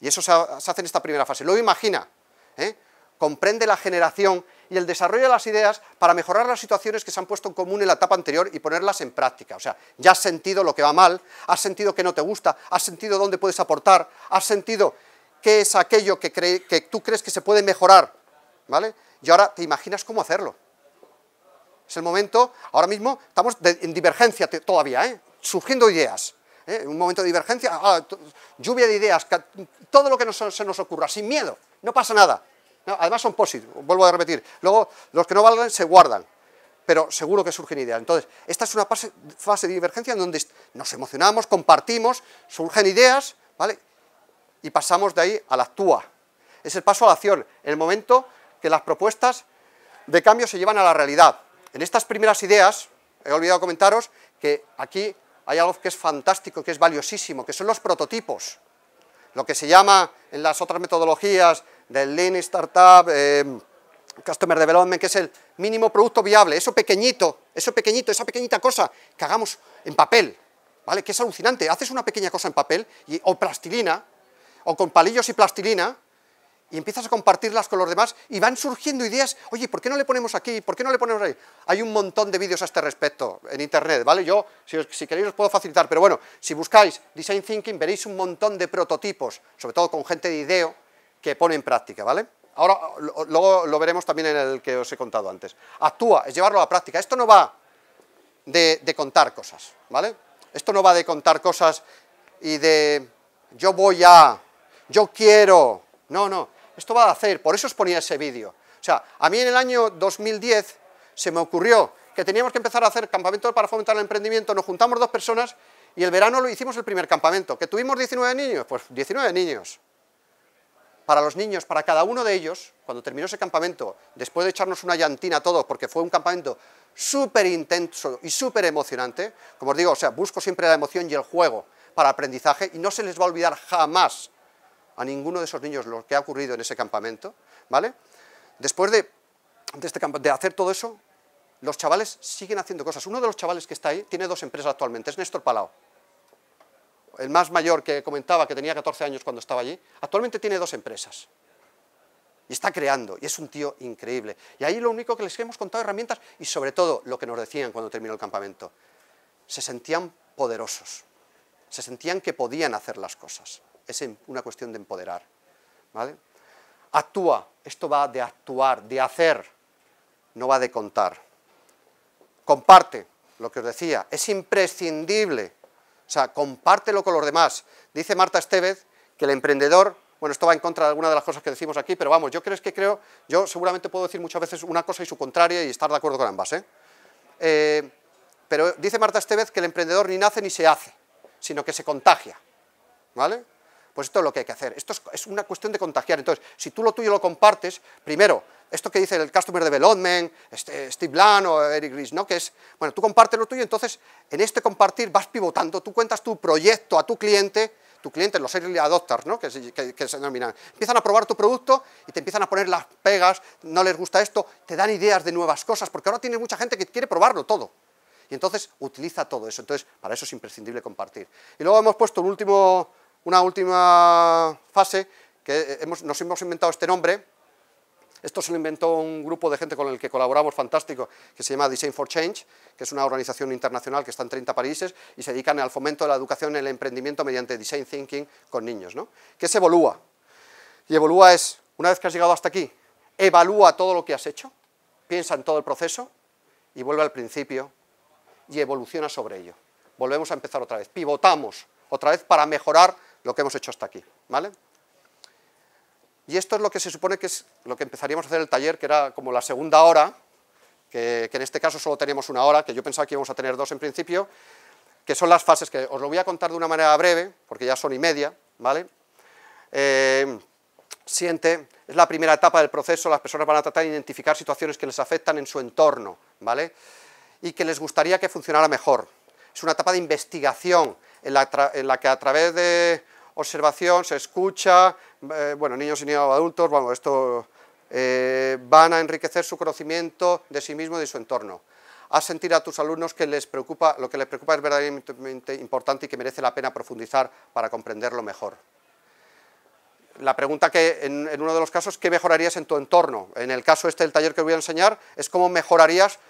Y eso se, hace en esta primera fase. Luego imagina, ¿eh? comprende la generación y el desarrollo de las ideas para mejorar las situaciones que se han puesto en común en la etapa anterior y ponerlas en práctica. O sea, ya has sentido lo que va mal, has sentido que no te gusta, has sentido dónde puedes aportar, has sentido qué es aquello que, que tú crees que se puede mejorar, ¿vale? Y ahora te imaginas cómo hacerlo. Es el momento, ahora mismo estamos en divergencia todavía, ¿eh? surgiendo ideas. ¿eh? Un momento de divergencia, ah, lluvia de ideas, todo lo que se nos ocurra, sin miedo, no pasa nada además son positivos, vuelvo a repetir. Luego, los que no valgan se guardan, pero seguro que surgen ideas. Entonces, esta es una fase, de divergencia en donde nos emocionamos, compartimos, surgen ideas, ¿vale? Y pasamos de ahí a la actúa. Es el paso a la acción, el momento que las propuestas de cambio se llevan a la realidad. En estas primeras ideas, he olvidado comentaros que aquí hay algo que es fantástico, que es valiosísimo, que son los prototipos. Lo que se llama en las otras metodologías del Lean Startup, eh, Customer Development, que es el mínimo producto viable, eso pequeñito, eso pequeñito, esa pequeñita cosa que hagamos en papel, ¿vale? Que es alucinante, haces una pequeña cosa en papel y, o plastilina, o con palillos y plastilina, y empiezas a compartirlas con los demás y van surgiendo ideas, oye, ¿por qué no le ponemos aquí? ¿Por qué no le ponemos ahí? Hay un montón de vídeos a este respecto en internet, ¿vale? Yo, si, si, queréis, os puedo facilitar, pero bueno, si buscáis Design Thinking veréis un montón de prototipos, sobre todo con gente de IDEO, que pone en práctica, ¿vale? Ahora luego lo veremos también en el que os he contado antes. Actúa, es llevarlo a la práctica. Esto no va de, de contar cosas, ¿vale? Esto no va de contar cosas y de yo voy a, yo quiero. No, no, esto va a hacer, por eso os ponía ese vídeo. O sea, a mí en el año 2010 se me ocurrió que teníamos que empezar a hacer campamentos para fomentar el emprendimiento, nos juntamos dos personas y el verano lo hicimos el primer campamento. ¿Que tuvimos 19 niños? Pues 19 niños para los niños, para cada uno de ellos, cuando terminó ese campamento, después de echarnos una llantina a todos, porque fue un campamento súper intenso y súper emocionante, como os digo, o sea, busco siempre la emoción y el juego para aprendizaje y no se les va a olvidar jamás a ninguno de esos niños lo que ha ocurrido en ese campamento, ¿vale? Después de, de este hacer todo eso, los chavales siguen haciendo cosas. Uno de los chavales que está ahí tiene dos empresas actualmente, es Néstor Palau el más mayor que comentaba que tenía 14 años cuando estaba allí, actualmente tiene dos empresas. Y está creando, y es un tío increíble. Y ahí lo único que les hemos contado herramientas y sobre todo lo que nos decían cuando terminó el campamento. Se sentían poderosos, se sentían que podían hacer las cosas. Es em, una cuestión de empoderar. Actúa, esto va de actuar, de hacer, no va de contar. Comparte, lo que os decía, es imprescindible o sea, compártelo con los demás. Dice Marta Estevez que el emprendedor, bueno, esto va en contra de alguna de las cosas que decimos aquí, pero vamos, yo creo es que creo, yo seguramente puedo decir muchas veces una cosa y su contraria y estar de acuerdo con ambas. ¿eh? ¿eh? pero dice Marta Estevez que el emprendedor ni nace ni se hace, sino que se contagia. ¿Vale? Pues esto es lo que hay que hacer. Esto es, es una cuestión de contagiar. Entonces, si tú lo tuyo lo compartes, primero, esto que dice el Customer Development, este, Steve Blank o Eric Ries, ¿no? que es, bueno, tú compartes lo tuyo, entonces en este compartir vas pivotando, tú cuentas tu proyecto a tu cliente, tu cliente, los early adopters, ¿no? que, se, que, que denominan, empiezan a probar tu producto y te empiezan a poner las pegas, no les gusta esto, te dan ideas de nuevas cosas, porque ahora tienes mucha gente que quiere probarlo todo. Y entonces utiliza todo eso, entonces para eso es imprescindible compartir. Y luego hemos puesto último, una última fase, que nos hemos inventado este nombre, esto se lo inventó un grupo de gente con el que colaboramos fantástico, que se llama Design for Change, que es una organización internacional que está en 30 países y se dedican al fomento de la educación y el emprendimiento mediante design thinking con niños. ¿no? ¿Qué se Evolúa? Y Evolúa es, una vez que has llegado hasta aquí, evalúa todo lo que has hecho, piensa en todo el proceso y vuelve al principio y evoluciona sobre ello. Volvemos a empezar otra vez, pivotamos otra vez para mejorar lo que hemos hecho hasta aquí, ¿vale? Y esto es lo que se supone que es lo que empezaríamos a hacer el taller, que era como la segunda hora, que, en este caso solo tenemos una hora, que yo pensaba que íbamos a tener dos en principio, que son las fases que os lo voy a contar de una manera breve, porque ya son y media, ¿vale? Eh, siente, es la primera etapa del proceso, las personas van a tratar de identificar situaciones que les afectan en su entorno, ¿vale? Y que les gustaría que funcionara mejor. Es una etapa de investigación en la que a través de observación, se escucha, eh, bueno, niños y niños adultos, bueno esto eh, van a enriquecer su conocimiento de sí mismo y de su entorno. Haz sentir a tus alumnos que les preocupa, lo que les preocupa es verdaderamente importante y que merece la pena profundizar para comprenderlo mejor. La pregunta que en, uno de los casos, ¿qué mejorarías en tu entorno? En el caso este del taller que voy a enseñar, es cómo mejorarías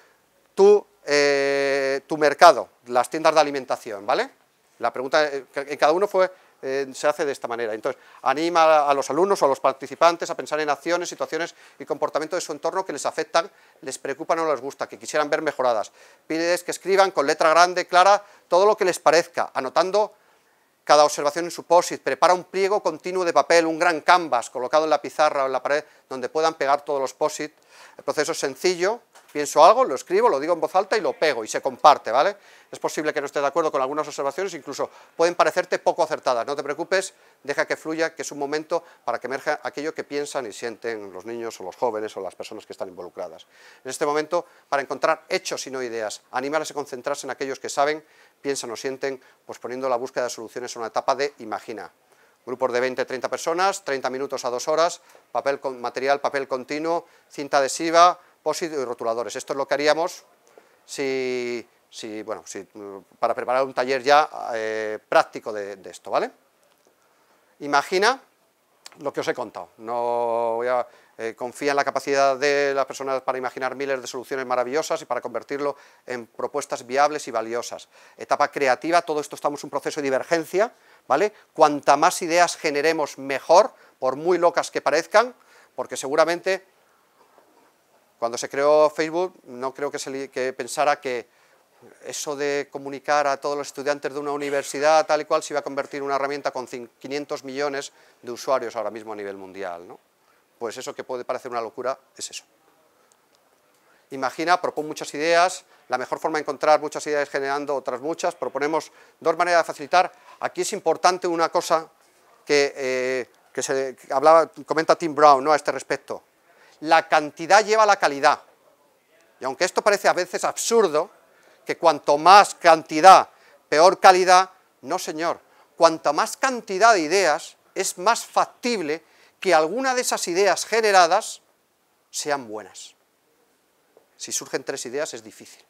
tu, eh, tu mercado, las tiendas de alimentación, ¿vale? La pregunta en cada uno fue eh, se hace de esta manera. Entonces, anima a los alumnos o a los participantes a pensar en acciones, situaciones y comportamientos de su entorno que les afectan, les preocupan o les gusta, que quisieran ver mejoradas. Pides que escriban con letra grande, clara, todo lo que les parezca, anotando cada observación en su POSIT prepara un pliego continuo de papel, un gran canvas colocado en la pizarra o en la pared donde puedan pegar todos los posits. El proceso es sencillo, pienso algo, lo escribo, lo digo en voz alta y lo pego y se comparte, ¿vale? Es posible que no estés de acuerdo con algunas observaciones, incluso pueden parecerte poco acertadas, no te preocupes, deja que fluya, que es un momento para que emerja aquello que piensan y sienten los niños o los jóvenes o las personas que están involucradas. En este momento, para encontrar hechos y no ideas, animales a concentrarse en aquellos que saben piensan o sienten, pues poniendo la búsqueda de soluciones en una etapa de imagina. Grupos de 20, 30 personas, 30 minutos a 2 horas, papel con, material, papel continuo, cinta adhesiva, pósito y rotuladores. Esto es lo que haríamos si, si, bueno, si, mm, para preparar un taller ya eh, práctico de, de esto, ¿vale? Imagina lo que os he contado. No voy a eh, confía en la capacidad de las personas para imaginar miles de soluciones maravillosas y para convertirlo en propuestas viables y valiosas. Etapa creativa, todo esto estamos en un proceso de divergencia, ¿vale? Cuanta más ideas generemos, mejor, por muy locas que parezcan, porque seguramente cuando se creó Facebook no creo que, que pensara que eso de comunicar a todos los estudiantes de una universidad tal y cual se iba a convertir en una herramienta con 500 millones de usuarios ahora mismo a nivel mundial, ¿no? Pues eso que puede parecer una locura es eso. Imagina, propón muchas ideas, la mejor forma de encontrar muchas ideas generando otras muchas, proponemos dos maneras de facilitar. Aquí es importante una cosa eh, que, se hablaba, comenta Tim Brown ¿no? a este respecto. La cantidad lleva la calidad. Y aunque esto parece a veces absurdo, que cuanto más cantidad, peor calidad, no señor. Cuanto más cantidad de ideas, es más factible que alguna de esas ideas generadas sean buenas. Si surgen tres ideas es difícil.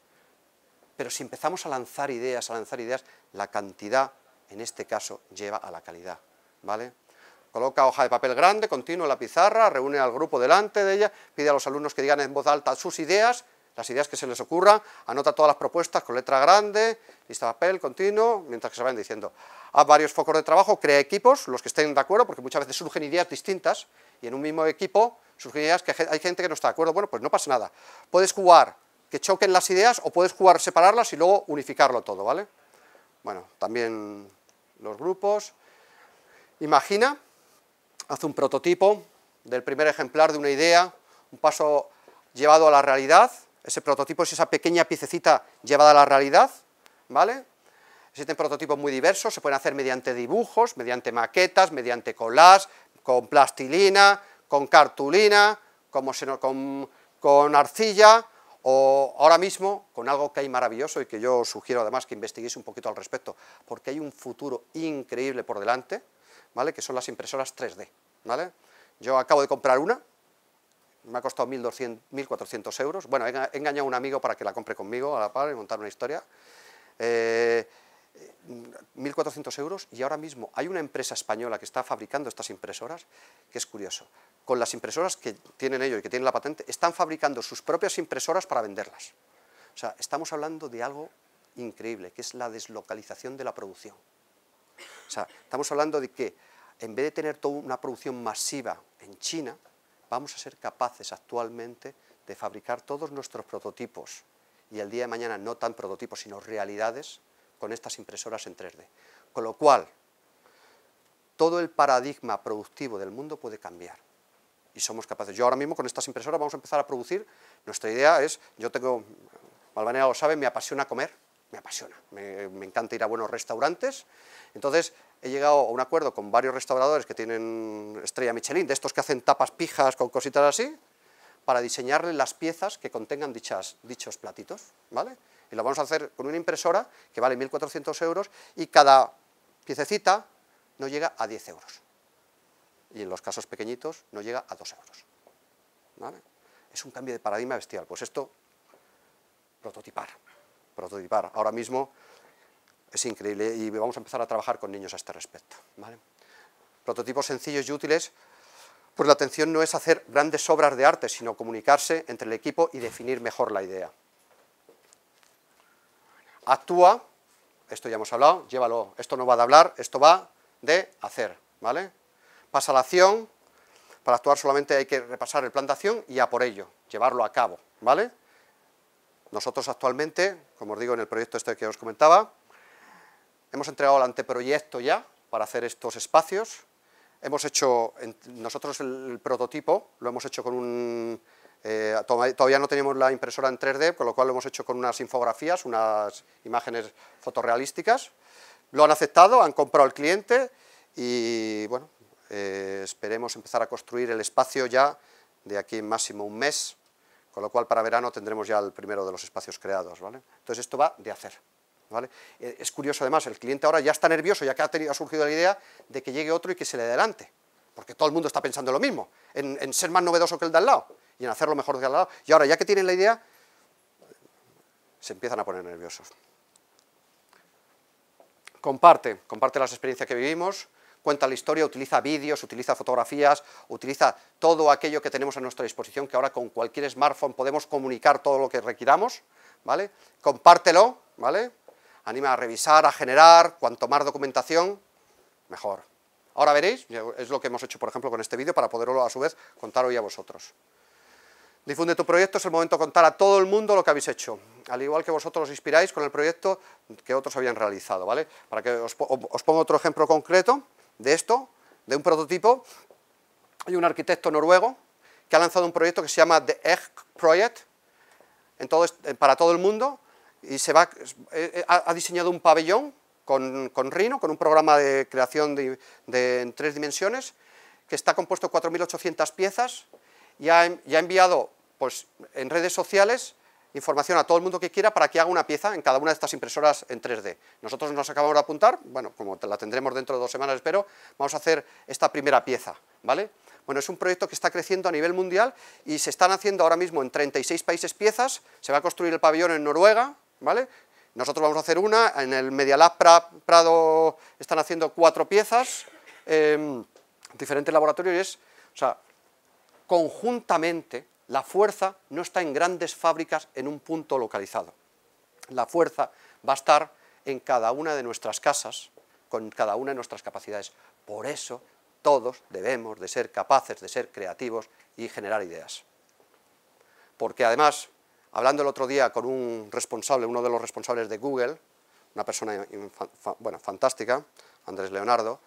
Pero si empezamos a lanzar ideas, a lanzar ideas, la cantidad, en este caso, lleva a la calidad. ¿Vale? Coloca hoja de papel grande, continua la pizarra, reúne al grupo delante de ella, pide a los alumnos que digan en voz alta sus ideas las ideas que se les ocurra, anota todas las propuestas con letra grande, lista papel, continuo, mientras que se vayan diciendo. Haz varios focos de trabajo, crea equipos, los que estén de acuerdo, porque muchas veces surgen ideas distintas y en un mismo equipo surgen ideas que hay gente que no está de acuerdo, bueno, pues no pasa nada. Puedes jugar que choquen las ideas o puedes jugar separarlas y luego unificarlo todo, ¿vale? Bueno, también los grupos. Imagina, hace un prototipo del primer ejemplar de una idea, un paso llevado a la realidad, ese prototipo es esa pequeña piececita llevada a la realidad, ¿vale? Existen prototipos muy diversos, se pueden hacer mediante dibujos, mediante maquetas, mediante colas, con plastilina, con cartulina, como con, arcilla, o ahora mismo con algo que hay maravilloso y que yo sugiero además que investiguéis un poquito al respecto, porque hay un futuro increíble por delante, ¿vale? que son las impresoras 3D. ¿vale? Yo acabo de comprar una, me ha costado 1.400 euros. Bueno, he engañado a un amigo para que la compre conmigo a la par y montar una historia. 1.400 eh, euros y ahora mismo hay una empresa española que está fabricando estas impresoras, que es curioso. Con las impresoras que tienen ellos y que tienen la patente, están fabricando sus propias impresoras para venderlas. O sea, estamos hablando de algo increíble, que es la deslocalización de la producción. O sea, estamos hablando de que en vez de tener toda una producción masiva en China, vamos a ser capaces actualmente de fabricar todos nuestros prototipos y el día de mañana no tan prototipos, sino realidades con estas impresoras en 3D. Con lo cual, todo el paradigma productivo del mundo puede cambiar y somos capaces. Yo ahora mismo con estas impresoras vamos a empezar a producir, nuestra idea es, yo tengo, Malvanea lo sabe, me apasiona comer, me apasiona, me, encanta ir a buenos restaurantes. Entonces he llegado a un acuerdo con varios restauradores que tienen estrella Michelin, de estos que hacen tapas pijas con cositas así, para diseñarle las piezas que contengan dichas, dichos platitos, ¿vale? Y lo vamos a hacer con una impresora que vale 1.400 euros y cada piececita no llega a 10 euros. Y en los casos pequeñitos no llega a 2 euros. ¿vale? Es un cambio de paradigma bestial. Pues esto, prototipar prototipar. Ahora mismo es increíble y vamos a empezar a trabajar con niños a este respecto. ¿vale? Prototipos sencillos y útiles, pues la atención no es hacer grandes obras de arte, sino comunicarse entre el equipo y definir mejor la idea. Actúa, esto ya hemos hablado, llévalo, esto no va de hablar, esto va de hacer, ¿vale? Pasa la acción, para actuar solamente hay que repasar el plan de acción y a por ello, llevarlo a cabo, ¿vale? Nosotros actualmente, como os digo, en el proyecto este que os comentaba, hemos entregado el anteproyecto ya para hacer estos espacios. Hemos hecho, nosotros el, prototipo lo hemos hecho con un... Eh, todavía no tenemos la impresora en 3D, con lo cual lo hemos hecho con unas infografías, unas imágenes fotorrealísticas. Lo han aceptado, han comprado al cliente y, bueno, eh, esperemos empezar a construir el espacio ya de aquí en máximo un mes con lo cual, para verano tendremos ya el primero de los espacios creados, ¿vale? Entonces, esto va de hacer, ¿vale? Eh, es curioso, además, el cliente ahora ya está nervioso, ya que ha, surgido la idea de que llegue otro y que se le adelante, porque todo el mundo está pensando lo mismo, en, ser más novedoso que el de al lado y en hacerlo mejor que el de al lado. Y ahora, ya que tienen la idea, se empiezan a poner nerviosos. Comparte, comparte las experiencias que vivimos, cuenta la historia, utiliza vídeos, utiliza fotografías, utiliza todo aquello que tenemos a nuestra disposición, que ahora con cualquier smartphone podemos comunicar todo lo que requiramos, ¿vale? Compártelo, ¿vale? Anima a revisar, a generar, cuanto más documentación, mejor. Ahora veréis, es lo que hemos hecho, por ejemplo, con este vídeo, para poderlo a su vez contar hoy a vosotros. Difunde tu proyecto, es el momento de contar a todo el mundo lo que habéis hecho, al igual que vosotros os inspiráis con el proyecto que otros habían realizado, ¿vale? Para que os, os pongo otro ejemplo concreto, de esto, de un prototipo, hay un arquitecto noruego que ha lanzado un proyecto que se llama The Egg Project para todo el mundo y se eh, eh, ha diseñado un pabellón con, con Rhino, con un programa de creación en tres dimensiones que está compuesto de 4.800 piezas y ha, ha enviado pues, en redes sociales información a todo el mundo que quiera para que haga una pieza en cada una de estas impresoras en 3D. Nosotros nos acabamos de apuntar, bueno, como la tendremos dentro de dos semanas espero, vamos a hacer esta primera pieza, ¿vale? Bueno, es un proyecto que está creciendo a nivel mundial y se están haciendo ahora mismo en 36 países piezas, se va a construir el pabellón en Noruega, ¿vale? Nosotros vamos a hacer una, en el Media Lab Prado están haciendo cuatro piezas, eh, diferentes laboratorios, o sea, conjuntamente la fuerza no está en grandes fábricas en un punto localizado. La fuerza va a estar en cada una de nuestras casas, con cada una de nuestras capacidades. Por eso todos debemos de ser capaces de ser creativos y generar ideas. Porque además, hablando el otro día con un responsable, uno de los responsables de Google, una persona fantástica, Andrés Leonardo,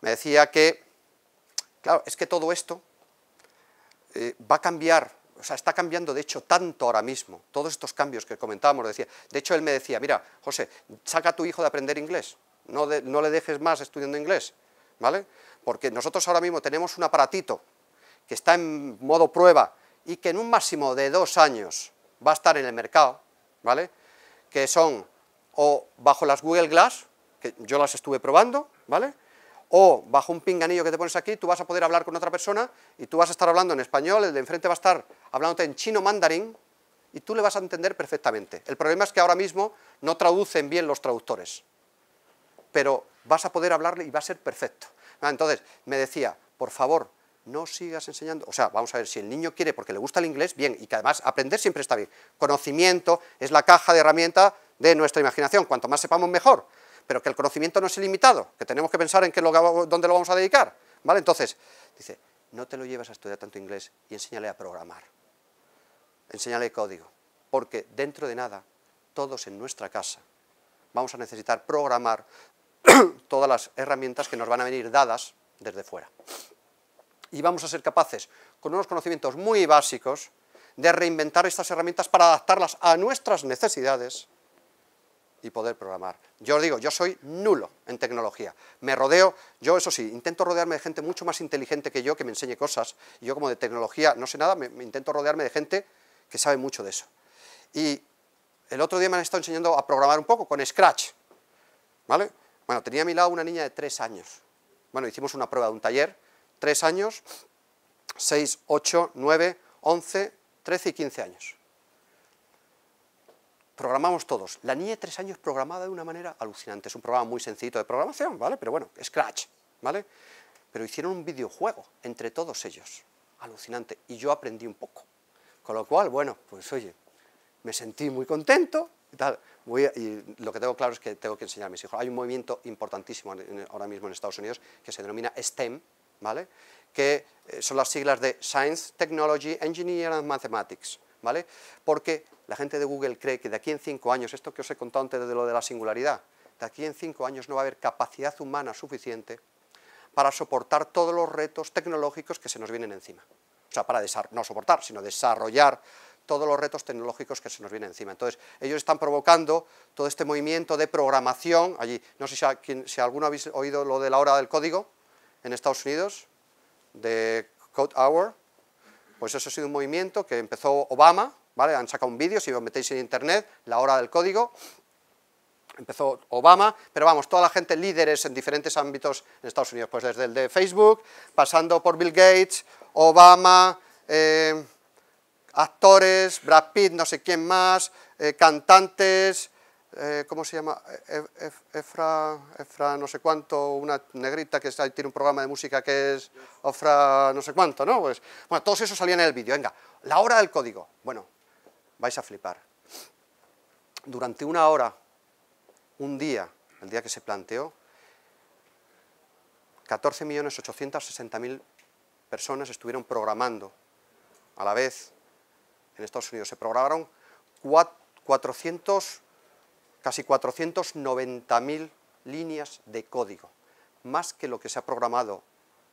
me decía que, claro, es que todo esto eh, va a cambiar o sea, está cambiando de hecho tanto ahora mismo, todos estos cambios que comentábamos, decía, de hecho él me decía, mira, José, saca a tu hijo de aprender inglés, no, no le dejes más estudiando inglés, ¿vale? Porque nosotros ahora mismo tenemos un aparatito que está en modo prueba y que en un máximo de dos años va a estar en el mercado, ¿vale? Que son o bajo las Google Glass, que yo las estuve probando, ¿vale? o bajo un pinganillo que te pones aquí, tú vas a poder hablar con otra persona y tú vas a estar hablando en español, el de enfrente va a estar hablándote en chino mandarín y tú le vas a entender perfectamente. El problema es que ahora mismo no traducen bien los traductores, pero vas a poder hablarle y va a ser perfecto. Ah, entonces, me decía, por favor, no sigas enseñando. O sea, vamos a ver, si el niño quiere porque le gusta el inglés, bien, y que además aprender siempre está bien. Conocimiento es la caja de herramientas de nuestra imaginación, cuanto más sepamos mejor, pero que el conocimiento no es ilimitado, que tenemos que pensar en dónde lo vamos a dedicar, ¿vale? Entonces, dice, no te lo llevas a estudiar tanto inglés y enséñale a programar enseñarle código, porque dentro de nada, todos en nuestra casa, vamos a necesitar programar *clears throat* todas las herramientas que nos van a venir dadas desde fuera. Y vamos a ser capaces, con unos conocimientos muy básicos, de reinventar estas herramientas para adaptarlas a nuestras necesidades y poder programar. Yo digo, yo soy nulo en tecnología. Me rodeo, yo eso sí, intento rodearme de gente mucho más inteligente que yo, que me enseñe cosas. yo como de tecnología no sé nada, me intento rodearme de gente que sabe mucho de eso. Y el otro día me han estado enseñando a programar un poco con Scratch, ¿vale? Bueno, tenía a mi lado una niña de tres años. Bueno, hicimos una prueba de un taller, tres años, Seis, ocho, nueve, once, trece y quince años. Programamos todos. La niña de tres años programada de una manera alucinante. Es un programa muy sencillito de programación, ¿vale? Pero bueno, Scratch, ¿vale? Pero hicieron un videojuego entre todos ellos. Alucinante. Y yo aprendí un poco. Con lo cual, bueno, pues oye, me sentí muy contento y tal. y lo que tengo claro es que tengo que enseñar a mis hijos. Hay un movimiento importantísimo ahora mismo en Estados Unidos que se denomina STEM, ¿vale? que eh, son las siglas de Science, Technology, Engineering and Mathematics. ¿vale? Porque la gente de Google cree que de aquí en cinco años, esto que os he contado antes de lo de la singularidad, de aquí en cinco años no va a haber capacidad humana suficiente para soportar todos los retos tecnológicos que se nos vienen encima sea, para no soportar, sino desarrollar todos los retos tecnológicos que se nos vienen encima. Entonces, ellos están provocando todo este movimiento de programación, allí, no sé si, alguno habéis oído lo de la hora del código en Estados Unidos, de Code Hour, pues eso ha sido un movimiento que empezó Obama, ¿vale? han sacado un vídeo, si lo metéis en internet, la hora del código, empezó Obama, pero vamos, toda la gente líderes en diferentes ámbitos en Estados Unidos, pues desde el de Facebook, pasando por Bill Gates, Obama, eh, actores, Brad Pitt, no sé quién más, eh, cantantes, eh, ¿cómo se llama? E, e, e, Efra, Efra no sé cuánto, una negrita que tiene un programa de música que es Ofra no sé cuánto, ¿no? Pues, bueno, todos esos salían en el vídeo, venga, la hora del código, bueno, vais a flipar. Durante una hora un día, el día que se planteó, 14.860.000 personas estuvieron programando a la vez en Estados Unidos. Se programaron 400, casi 490.000 líneas de código, más que lo que se ha programado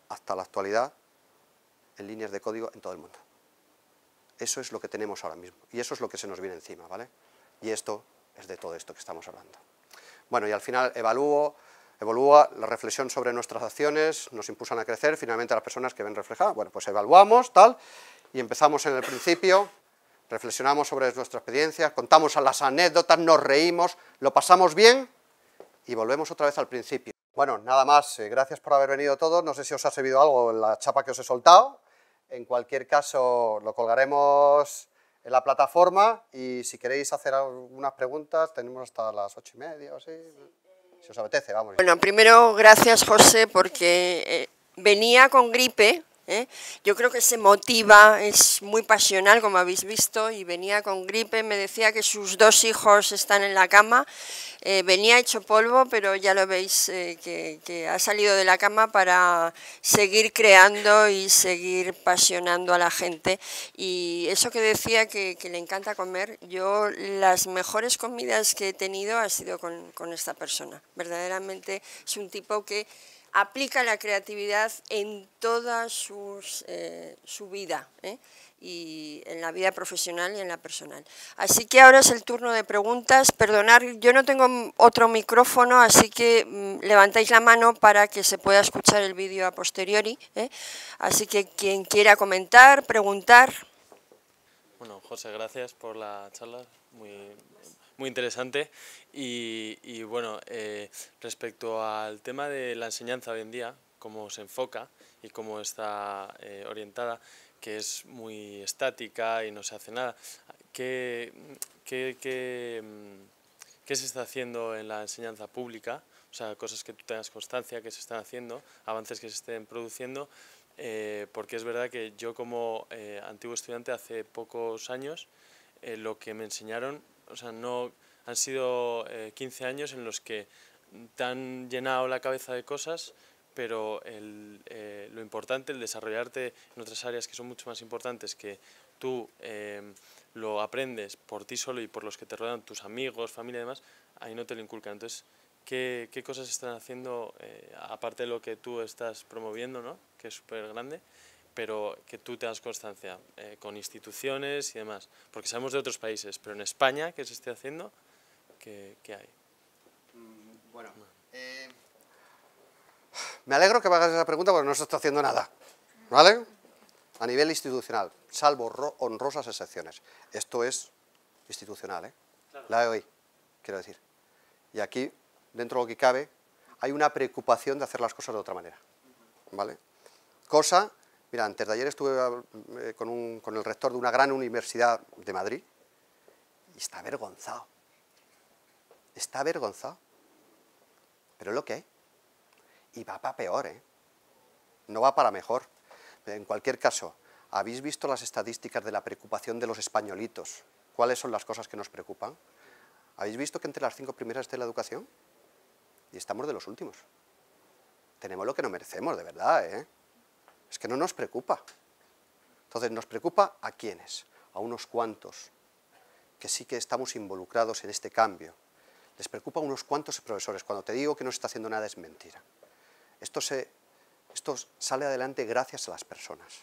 hasta la actualidad en líneas de código en todo el mundo. Eso es lo que tenemos ahora mismo y eso es lo que se nos viene encima, ¿vale? Y esto es de todo esto que estamos hablando. Bueno, y al final evalúo, evalúa la reflexión sobre nuestras acciones, nos impulsan a crecer, finalmente las personas que ven reflejadas, bueno, pues evaluamos, tal, y empezamos en el principio, reflexionamos sobre nuestra experiencia, contamos las anécdotas, nos reímos, lo pasamos bien y volvemos otra vez al principio. Bueno, nada más, eh, gracias por haber venido todos, no sé si os ha servido algo la chapa que os he soltado, en cualquier caso lo colgaremos en la plataforma y si queréis hacer algunas preguntas tenemos hasta las ocho y media o si os apetece, vamos. Bueno, primero gracias José porque eh, venía con gripe ¿eh? Yo creo que se motiva, es muy pasional, como habéis visto, y venía con gripe, me decía que sus dos hijos están en la cama, eh, venía hecho polvo, pero ya lo veis eh, que, ha salido de la cama para seguir creando y seguir pasionando a la gente. Y eso que decía que, le encanta comer, yo las mejores comidas que he tenido ha sido con esta persona. Verdaderamente es un tipo que aplica la creatividad en toda sus, eh, su vida, ¿eh? y en la vida profesional y en la personal. Así que ahora es el turno de preguntas. Perdonad, yo no tengo otro micrófono, así que mm, levantáis la mano para que se pueda escuchar el vídeo a posteriori. ¿eh? Así que quien quiera comentar, preguntar. Bueno, José, gracias por la charla, muy, muy interesante. Y, bueno, eh, respecto al tema de la enseñanza hoy en día, cómo se enfoca y cómo está eh, orientada, que es muy estática y no se hace nada, ¿qué, mm, qué, se está haciendo en la enseñanza pública? O sea, cosas que tú tengas constancia que se están haciendo, avances que se estén produciendo, eh, porque es verdad que yo como antiguo estudiante hace pocos años, lo que me enseñaron, o sea, no, han sido 15 eh, años en los que te han llenado la cabeza de cosas, pero eh, lo importante, el desarrollarte en otras áreas que son mucho más importantes, que tú em, lo aprendes por ti solo y por los que te rodean, tus amigos, familia y demás, ahí no te lo inculcan. Entonces, ¿qué, cosas están haciendo, eh, aparte de lo que tú estás promoviendo, ¿no? que es súper grande? pero que tú te das constancia con instituciones y demás, porque sabemos de otros países, pero en España, ¿qué se está haciendo? que, hay. Mm, bueno, eh, me alegro que me hagas esa pregunta porque no se está haciendo nada, ¿vale? A nivel institucional, salvo honrosas excepciones. Esto es institucional, ¿eh? la La e hoy, quiero decir. Y aquí, dentro de lo que cabe, hay una preocupación de hacer las cosas de otra manera, ¿vale? Cosa, mira, antes de ayer estuve eh, con el rector de una gran universidad de Madrid y está avergonzado está avergonzado. Pero lo que Y va para peor, ¿eh? No va para mejor. En cualquier caso, ¿habéis visto las estadísticas de la preocupación de los españolitos? ¿Cuáles son las cosas que nos preocupan? ¿Habéis visto que entre las cinco primeras está la educación? Y estamos de los últimos. Tenemos lo que no merecemos, de verdad, ¿eh? Es que no nos preocupa. Entonces, ¿nos preocupa a quiénes? A unos cuantos, que sí que estamos involucrados en este cambio, les preocupa unos cuantos profesores. Cuando te digo que no se está haciendo nada es mentira. Esto, se, esto sale adelante gracias a las personas,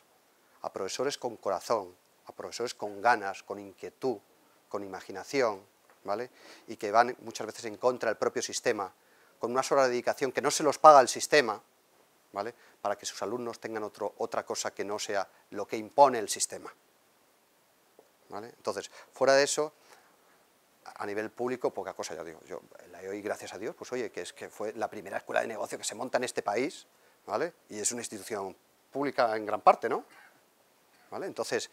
a profesores con corazón, a profesores con ganas, con inquietud, con imaginación, ¿vale? y que van muchas veces en contra del propio sistema, con una sola dedicación que no se los paga el sistema, ¿vale? para que sus alumnos tengan otro, otra cosa que no sea lo que impone el sistema. Entonces, fuera de eso, a nivel público poca cosa, ya digo, yo la he oído gracias a Dios, pues oye, que es que fue la primera escuela de negocio que se monta en este país, ¿vale? Y es una institución pública en gran parte, ¿no? ¿Vale? Entonces,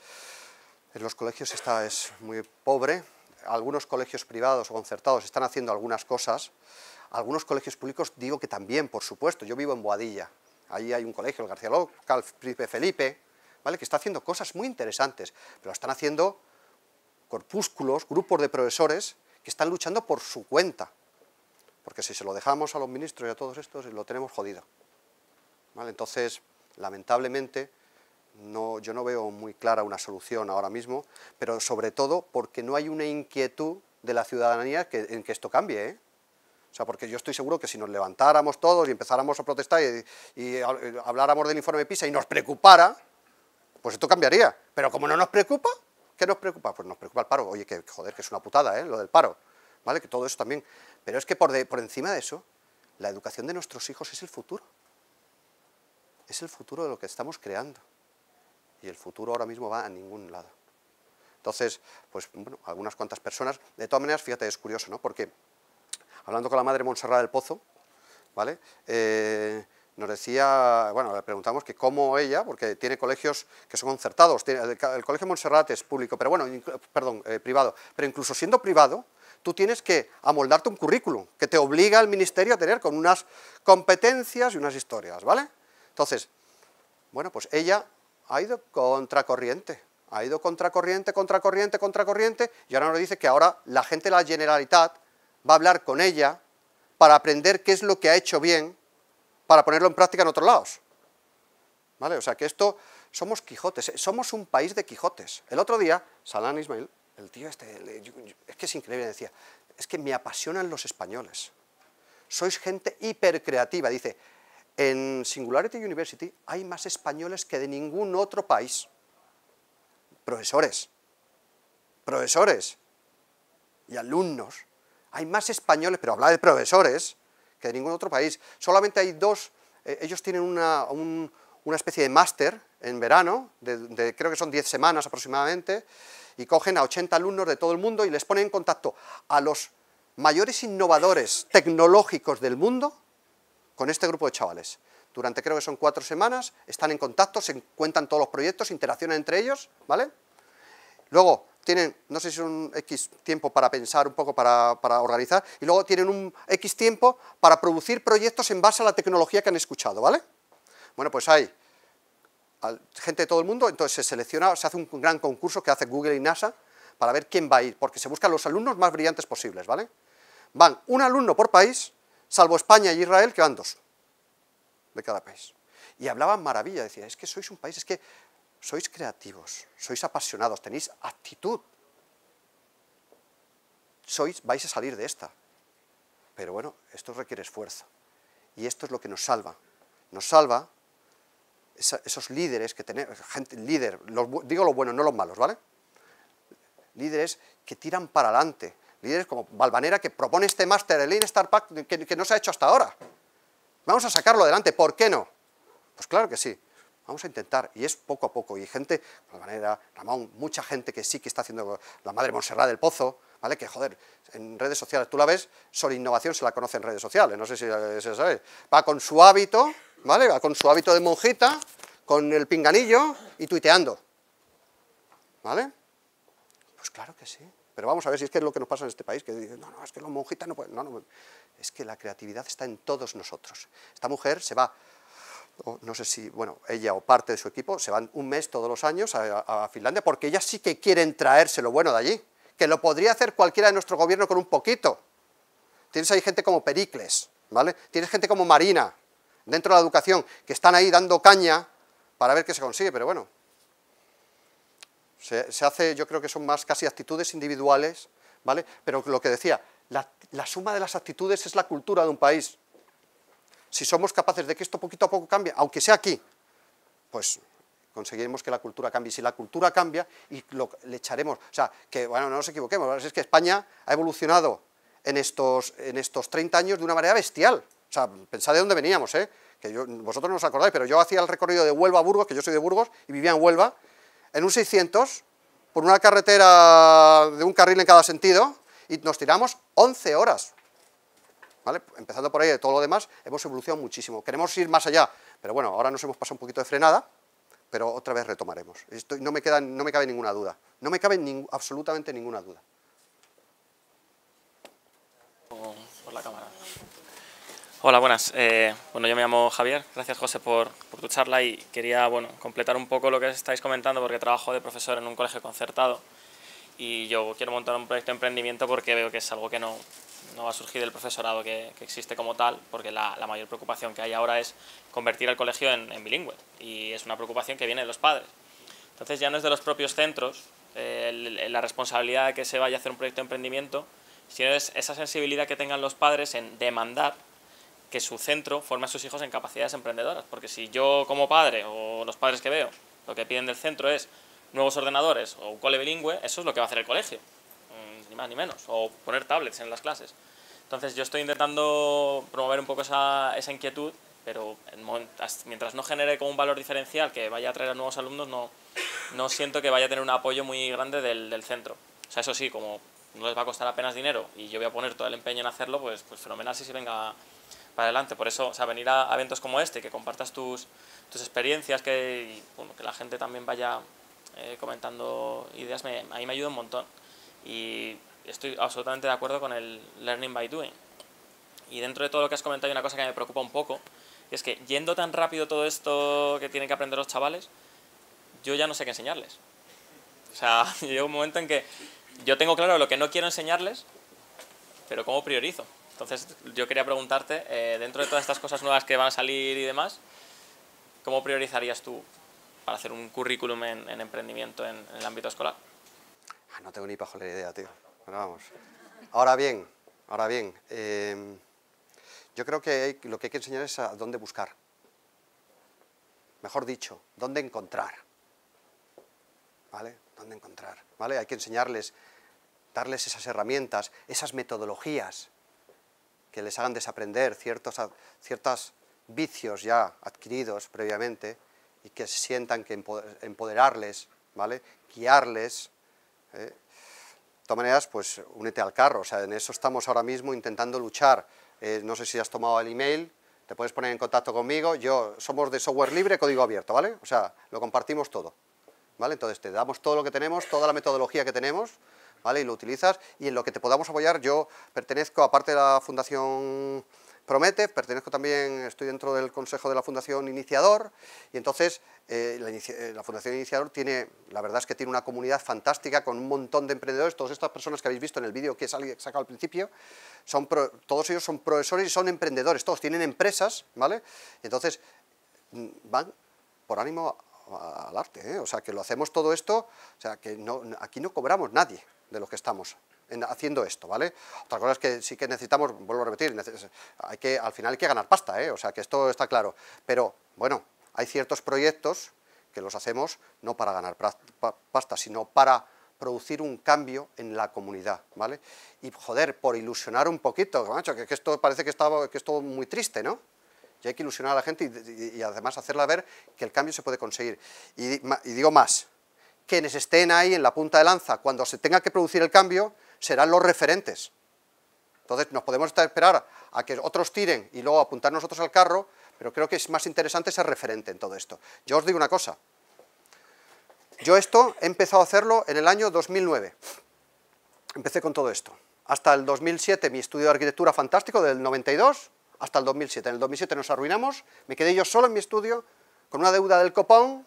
en los colegios está, es muy pobre, algunos colegios privados o concertados están haciendo algunas cosas, algunos colegios públicos digo que también, por supuesto, yo vivo en Boadilla, ahí hay un colegio, el García López Felipe, ¿vale? que está haciendo cosas muy interesantes, pero están haciendo corpúsculos, grupos de profesores que están luchando por su cuenta. Porque si se lo dejamos a los ministros y a todos estos, lo tenemos jodido. Entonces, lamentablemente, no, yo no veo muy clara una solución ahora mismo, pero sobre todo porque no hay una inquietud de la ciudadanía que, en que esto cambie. ¿eh? O sea, porque yo estoy seguro que si nos levantáramos todos y empezáramos a protestar y, y, habláramos del informe PISA y nos preocupara, pues esto cambiaría. Pero como no nos preocupa, ¿Qué nos preocupa? Pues nos preocupa el paro. Oye, que joder, que es una putada, ¿eh? Lo del paro. ¿Vale? Que todo eso también. Pero es que por, por encima de eso, la educación de nuestros hijos es el futuro. Es el futuro de lo que estamos creando. Y el futuro ahora mismo va a ningún lado. Entonces, pues bueno, algunas cuantas personas. De todas maneras, fíjate, es curioso, ¿no? Porque hablando con la madre Montserrat del Pozo, ¿vale? Eh, nos decía, bueno, le preguntamos que cómo ella, porque tiene colegios que son concertados, tiene, el, Colegio Montserrat es público, pero bueno, perdón, eh, privado, pero incluso siendo privado, tú tienes que amoldarte un currículum que te obliga el ministerio a tener con unas competencias y unas historias, ¿vale? Entonces, bueno, pues ella ha ido contracorriente, ha ido contracorriente, contracorriente, contracorriente, y ahora nos dice que ahora la gente de la Generalitat va a hablar con ella para aprender qué es lo que ha hecho bien para ponerlo en práctica en otros lados. ¿Vale? O sea que esto, somos Quijotes, eh, somos un país de Quijotes. El otro día, Salán Ismail, el tío este, es que es increíble, decía, es que me apasionan los españoles. Sois gente hipercreativa, dice, en Singularity University hay más españoles que de ningún otro país. Profesores, profesores y alumnos, hay más españoles, pero habla de profesores, que de ningún otro país. Solamente hay dos, eh, ellos tienen una, especie de máster en verano, de, creo que son 10 semanas aproximadamente, y cogen a 80 alumnos de todo el mundo y les ponen en contacto a los mayores innovadores tecnológicos del mundo con este grupo de chavales. Durante creo que son cuatro semanas, están en contacto, se cuentan todos los proyectos, interaccionan entre ellos, ¿vale? Luego, tienen, no sé si un X tiempo para pensar un poco, para, para, organizar, y luego tienen un X tiempo para producir proyectos en base a la tecnología que han escuchado, ¿vale? Bueno, pues hay gente de todo el mundo, entonces se selecciona, se hace un gran concurso que hace Google y NASA para ver quién va a ir, porque se buscan los alumnos más brillantes posibles, ¿vale? Van un alumno por país, salvo España y e Israel, que van dos de cada país. Y hablaban maravilla, decía, es que sois un país, es que sois creativos, sois apasionados, tenéis actitud. Sois, vais a salir de esta. Pero bueno, esto requiere esfuerzo. Y esto es lo que nos salva. Nos salva esos líderes que tenemos, gente, líder, digo los buenos, no los malos, ¿vale? Líderes que tiran para adelante. Líderes como Balvanera que propone este máster, el Lean Pack, que, que no se ha hecho hasta ahora. Vamos a sacarlo adelante, ¿por qué no? Pues claro que sí. Vamos a intentar, y es poco a poco, y gente, de manera, Ramón, mucha gente que sí que está haciendo la madre Monserrat del Pozo, ¿vale? Que joder, en redes sociales, tú la ves, solo Innovación se la conoce en redes sociales, no sé si eh, se sabe. Va con su hábito, ¿vale? Va con su hábito de monjita, con el pinganillo y tuiteando, ¿vale? Pues claro que sí. Pero vamos a ver si es que es lo que nos pasa en este país, que dicen, no, no, es que los monjitas no pueden... No, no, es que la creatividad está en todos nosotros. Esta mujer se va no sé si, bueno, ella o parte de su equipo, se van un mes todos los años a, Finlandia porque ellas sí que quieren traerse lo bueno de allí, que lo podría hacer cualquiera de nuestro gobierno con un poquito. Tienes ahí gente como Pericles, ¿vale? Tienes gente como Marina, dentro de la educación, que están ahí dando caña para ver qué se consigue, pero bueno, se, hace, yo creo que son más casi actitudes individuales, ¿vale? Pero lo que decía, la, suma de las actitudes es la cultura de un país. Si somos capaces de que esto poquito a poco cambie, aunque sea aquí, pues conseguiremos que la cultura cambie. Si la cultura cambia, y lo, le echaremos... O sea, que, bueno, no nos equivoquemos, es que España ha evolucionado en estos, en estos 30 años de una manera bestial. O sea, pensad de dónde veníamos, ¿eh? Que yo, vosotros no os acordáis, pero yo hacía el recorrido de Huelva a Burgos, que yo soy de Burgos, y vivía en Huelva, en un 600, por una carretera de un carril en cada sentido, y nos tiramos 11 horas Empezando por ahí, de todo lo demás, hemos evolucionado muchísimo. Queremos ir más allá, pero bueno, ahora nos hemos pasado un poquito de frenada, pero otra vez retomaremos. Esto, no, me queda, no me cabe ninguna duda, no me cabe absolutamente ninguna duda. Por cámara. Hola, buenas. Eh, bueno, yo me llamo Javier. Gracias, José, por, por, tu charla y quería bueno, completar un poco lo que estáis comentando porque trabajo de profesor en un colegio concertado y yo quiero montar un proyecto de emprendimiento porque veo que es algo que no, no va a surgir el profesorado que, existe como tal, porque la, mayor preocupación que hay ahora es convertir al colegio en, bilingüe, y es una preocupación que viene de los padres. Entonces ya no es de los propios centros eh, la responsabilidad de que se vaya a hacer un proyecto de emprendimiento, sino es esa sensibilidad que tengan los padres en demandar que su centro forme a sus hijos en capacidades emprendedoras, porque si yo como padre o los padres que veo, lo que piden del centro es nuevos ordenadores o un cole bilingüe, eso es lo que va a hacer el colegio ni más ni menos, o poner tablets en las clases. Entonces yo estoy intentando promover un poco esa, esa inquietud, pero mientras no genere como un valor diferencial que vaya a atraer a nuevos alumnos, no, no siento que vaya a tener un apoyo muy grande del, del centro. O sea, eso sí, como no les va a costar apenas dinero y yo voy a poner todo el empeño en hacerlo, pues, pues fenomenal si se venga para adelante. Por eso, o sea, venir a eventos como este, que compartas tus, tus experiencias, que, que la gente también vaya eh, comentando ideas, me, a mí me ayuda un montón. Y estoy absolutamente de acuerdo con el learning by doing. Y dentro de todo lo que has comentado hay una cosa que me preocupa un poco, y es que yendo tan rápido todo esto que tienen que aprender los chavales, yo ya no sé qué enseñarles. O sea, *laughs* llega un momento en que yo tengo claro lo que no quiero enseñarles, pero ¿cómo priorizo? Entonces yo quería preguntarte, eh, dentro de todas estas cosas nuevas que van a salir y demás, ¿cómo priorizarías tú para hacer un currículum en, emprendimiento en, el ámbito escolar? Ah, no tengo ni pajolera idea, tío vamos. Ahora bien, ahora bien, em, yo creo que lo que hay que enseñar es a dónde buscar. Mejor dicho, dónde encontrar. ¿Vale? Dónde encontrar. ¿Vale? Hay que enseñarles, darles esas herramientas, esas metodologías que les hagan desaprender ciertos, ciertos vicios ya adquiridos previamente y que sientan que empoderarles, ¿vale? guiarles, ¿eh? todas maneras, pues únete al carro, o sea, en eso estamos ahora mismo intentando luchar. Eh, no sé si has tomado el email, te puedes poner en contacto conmigo, yo somos de software libre, código abierto, ¿vale? O sea, lo compartimos todo, ¿vale? Entonces te damos todo lo que tenemos, toda la metodología que tenemos, ¿vale? Y lo utilizas y en lo que te podamos apoyar, yo pertenezco, aparte de la Fundación Promete, pertenezco también, estoy dentro del consejo de la Fundación Iniciador y entonces eh, eh, la, Fundación Iniciador tiene, la verdad es que tiene una comunidad fantástica con un montón de emprendedores, todas estas personas que habéis visto en el vídeo que he sacado al principio, son todos ellos son profesores y son emprendedores, todos tienen empresas, ¿vale? Entonces mm, van por ánimo al arte, ¿eh? o sea que lo hacemos todo esto, o sea que aquí no cobramos nadie de los que estamos, haciendo esto, ¿vale? Otra cosa es que sí que necesitamos, vuelvo a repetir, hay que, al final hay que ganar pasta, ¿eh? O sea, que esto está claro. Pero, bueno, hay ciertos proyectos que los hacemos no para ganar pasta, sino para producir un cambio en la comunidad, ¿vale? Y, joder, por ilusionar un poquito, macho, que, esto parece que, que es todo muy triste, ¿no? Y hay que ilusionar a la gente y, además hacerla ver que el cambio se puede conseguir. Y, y digo más, quienes estén ahí en la punta de lanza, cuando se tenga que producir el cambio, serán los referentes. Entonces nos podemos esperar a que otros tiren y luego apuntar nosotros al carro, pero creo que es más interesante ser referente en todo esto. Yo os digo una cosa, yo esto he empezado a hacerlo en el año 2009, empecé con todo esto. Hasta el 2007 mi estudio de arquitectura fantástico, del 92 hasta el 2007. En el 2007 nos arruinamos, me quedé yo solo en mi estudio, con una deuda del copón,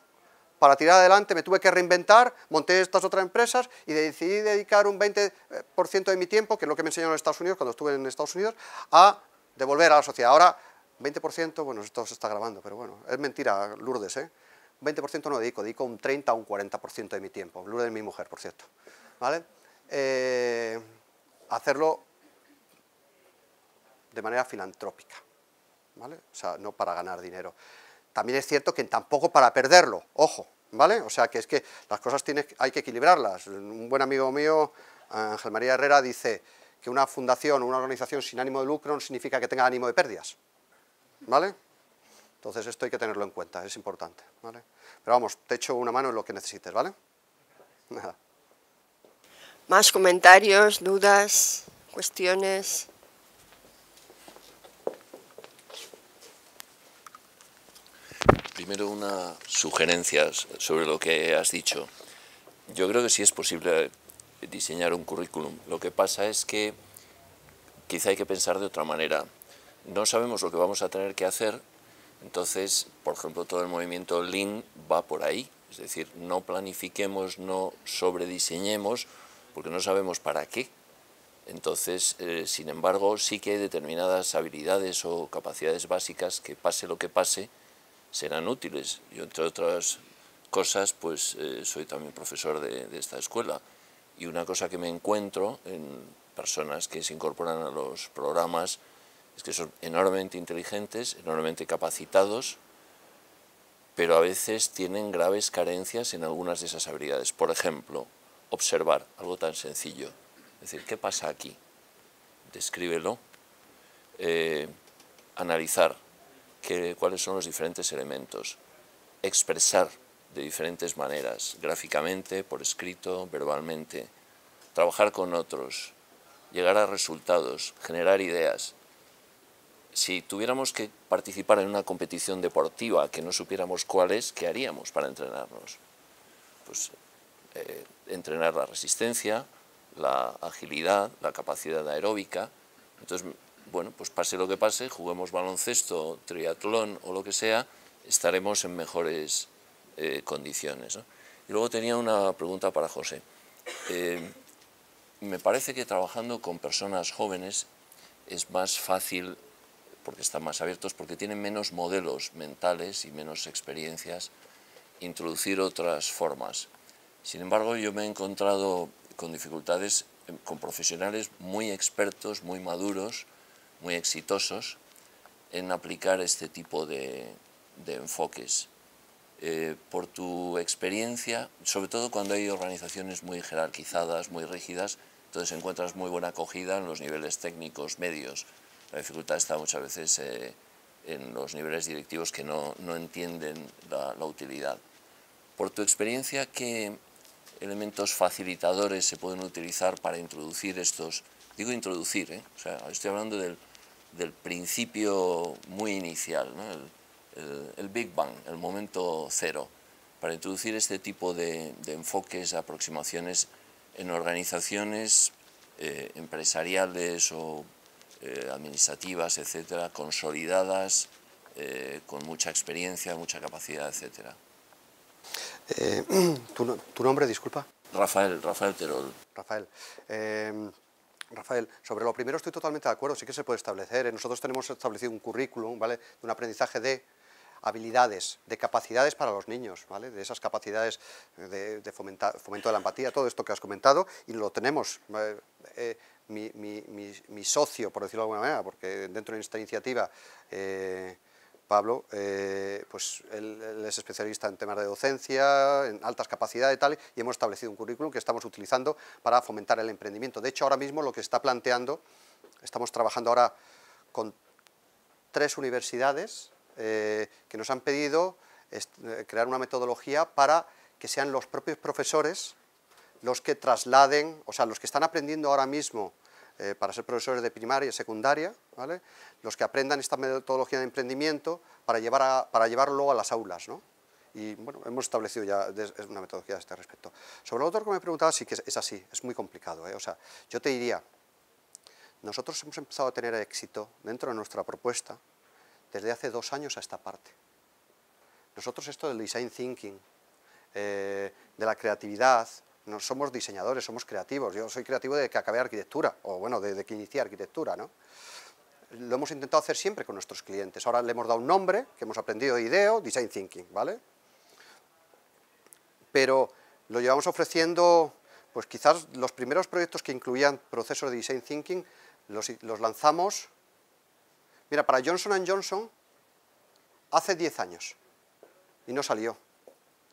para tirar adelante me tuve que reinventar, monté estas otras empresas y decidí dedicar un 20% eh, de mi tiempo, que es lo que me enseñaron en Estados Unidos cuando estuve en Estados Unidos, a devolver a la sociedad. Ahora, 20%, bueno, esto se está grabando, pero bueno, es mentira, Lourdes, ¿eh? 20% no dedico, dedico un 30 o un 40% de mi tiempo. Lourdes es mi mujer, por cierto. ¿Vale? Eh, hacerlo de manera filantrópica, ¿vale? O sea, no para ganar dinero. También es cierto que tampoco para perderlo, ojo, ¿vale? O sea, que es que las cosas tienes, hay que equilibrarlas. Un buen amigo mío, Ángel María Herrera, dice que una fundación o una organización sin ánimo de lucro no significa que tenga ánimo de pérdidas, ¿vale? Entonces esto hay que tenerlo en cuenta, es importante, ¿vale? Pero vamos, te echo una mano en lo que necesites, ¿vale? Nada. Más comentarios, dudas, cuestiones... primero una sugerencia sobre lo que has dicho. Yo creo que sí es posible diseñar un currículum. Lo que pasa es que quizá hay que pensar de otra manera. No sabemos lo que vamos a tener que hacer, entonces, por ejemplo, todo el movimiento Lean va por ahí. Es decir, no planifiquemos, no sobrediseñemos, porque no sabemos para qué. Entonces, eh, sin embargo, sí que hay determinadas habilidades o capacidades básicas que pase lo que pase, serán útiles. Yo, entre otras cosas, pues eh, soy también profesor de, esta escuela y una cosa que me encuentro en personas que se incorporan a los programas es que son enormemente inteligentes, enormemente capacitados, pero a veces tienen graves carencias en algunas de esas habilidades. Por ejemplo, observar, algo tan sencillo. Es decir, ¿qué pasa aquí? Descríbelo. Eh, analizar, cuáles son los diferentes elementos, expresar de diferentes maneras, gráficamente, por escrito, verbalmente, trabajar con otros, llegar a resultados, generar ideas. Si tuviéramos que participar en una competición deportiva que no supiéramos cuál es, ¿qué haríamos para entrenarnos? Pues eh, entrenar la resistencia, la agilidad, la capacidad aeróbica. Entonces bueno, pues pase lo que pase, juguemos baloncesto, triatlón o lo que sea, estaremos en mejores eh, condiciones. Y luego tenía una pregunta para José. Eh, me parece que trabajando con personas jóvenes es más fácil, porque están más abiertos, porque tienen menos modelos mentales y menos experiencias, introducir otras formas. Sin embargo, yo me he encontrado con dificultades eh, con profesionales muy expertos, muy maduros, muy exitosos en aplicar este tipo de, enfoques. Eh, por tu experiencia, sobre todo cuando hay organizaciones muy jerarquizadas, muy rígidas, entonces encuentras muy buena acogida en los niveles técnicos medios. La dificultad está muchas veces eh, en los niveles directivos que no, no entienden la, utilidad. Por tu experiencia, ¿qué elementos facilitadores se pueden utilizar para introducir estos? Digo introducir, ¿eh? o sea, estoy hablando del del principio muy inicial, el, Big Bang, el momento cero, para introducir este tipo de, enfoques, aproximaciones en organizaciones eh, empresariales o eh, administrativas, etcétera, consolidadas, eh, con mucha experiencia, mucha capacidad, etcétera. *clears throat* ¿tu, ¿tu, nombre, disculpa? Rafael, Rafael Terol. Rafael, Rafael, sobre lo primero estoy totalmente de acuerdo, sí que se puede establecer. ¿eh? Nosotros tenemos establecido un currículum, ¿vale?, de un aprendizaje de habilidades, de capacidades para los niños, de esas capacidades de, fomento de la empatía, todo esto que has comentado, y lo tenemos. Eh, mi, socio, por decirlo de alguna manera, porque dentro de esta iniciativa eh, Pablo, eh, pues él, es especialista en temas de docencia, en altas capacidades y tal, y hemos establecido un currículum que estamos utilizando para fomentar el emprendimiento. De hecho, ahora mismo lo que está planteando, estamos trabajando ahora con tres universidades eh, que nos han pedido eh, crear una metodología para que sean los propios profesores los que trasladen, o sea, los que están aprendiendo ahora mismo eh, para ser profesores de primaria y secundaria, los que aprendan esta metodología de emprendimiento para, llevar llevarlo a las aulas. Y bueno, hemos establecido ya una metodología a este respecto. Sobre lo otro que me preguntaba, sí que es, así, es muy complicado. ¿eh? O sea, yo te diría, nosotros hemos empezado a tener éxito dentro de nuestra propuesta desde hace dos años a esta parte. Nosotros esto del design thinking, eh, de la creatividad, no somos diseñadores, somos creativos. Yo soy creativo de que acabé arquitectura, o bueno, desde que inicié arquitectura, ¿no? Lo hemos intentado hacer siempre con nuestros clientes. Ahora le hemos dado un nombre, que hemos aprendido de IDEO, Design Thinking, ¿vale? Pero lo llevamos ofreciendo, pues quizás los primeros proyectos que incluían procesos de Design Thinking los, los lanzamos, mira, para Johnson Johnson hace 10 años, y no salió.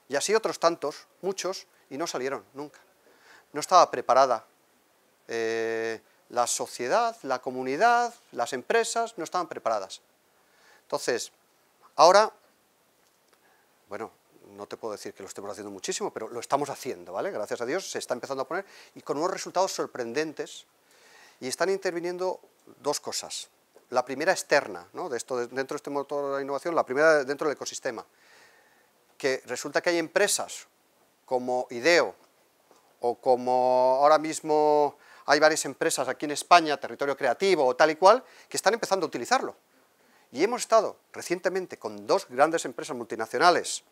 Y así otros tantos, muchos, y no salieron nunca. No estaba preparada. Eh, la sociedad, la comunidad, las empresas no estaban preparadas. Entonces, ahora, bueno, no te puedo decir que lo estemos haciendo muchísimo, pero lo estamos haciendo, ¿vale? Gracias a Dios se está empezando a poner y con unos resultados sorprendentes y están interviniendo dos cosas. La primera externa, ¿no? dentro de este motor de la innovación, la primera dentro del ecosistema, que resulta que hay empresas como IDEO o como ahora mismo hay varias empresas aquí en España, Territorio Creativo o tal y cual, que están empezando a utilizarlo. Y hemos estado recientemente con dos grandes empresas multinacionales,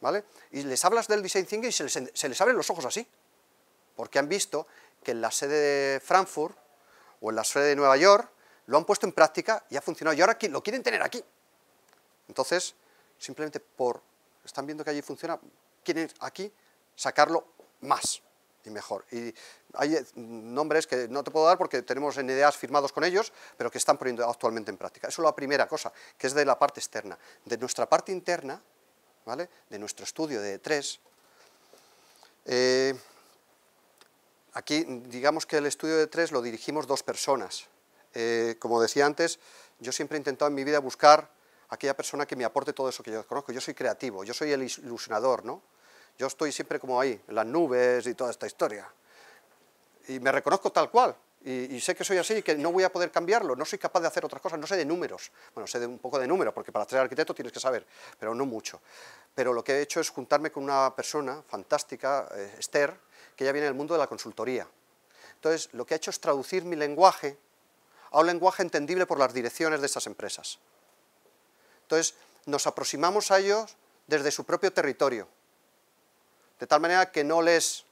¿vale? Y les hablas del design thinking y se les, se les abren los ojos así, porque han visto que en la sede de Frankfurt o en la sede de Nueva York lo han puesto en práctica y ha funcionado y ahora lo quieren tener aquí. Entonces, simplemente por, están viendo que allí funciona, quieren aquí sacarlo más y mejor. Y hay eh, nombres que no te puedo dar porque tenemos NDA firmados con ellos, pero que están poniendo actualmente en práctica. Eso es la primera cosa, que es de la parte externa. De nuestra parte interna, ¿vale? de nuestro estudio de e tres, eh, aquí digamos que el estudio de e tres lo dirigimos dos personas. Eh, como decía antes, yo siempre he intentado en mi vida buscar aquella persona que me aporte todo eso que yo conozco. Yo soy creativo, yo soy el ilusionador, ¿no? Yo estoy siempre como ahí, en las nubes y toda esta historia. Y me reconozco tal cual. Y, sé que soy así y que no voy a poder cambiarlo, no soy capaz de hacer otras cosas, no sé de números. Bueno, sé de un poco de números, porque para ser arquitecto tienes que saber, pero no mucho. Pero lo que he hecho es juntarme con una persona fantástica, eh, Esther, que ya viene del mundo de la consultoría. Entonces, lo que ha hecho es traducir mi lenguaje a un lenguaje entendible por las direcciones de esas empresas. Entonces, nos aproximamos a ellos desde su propio territorio de tal manera que no les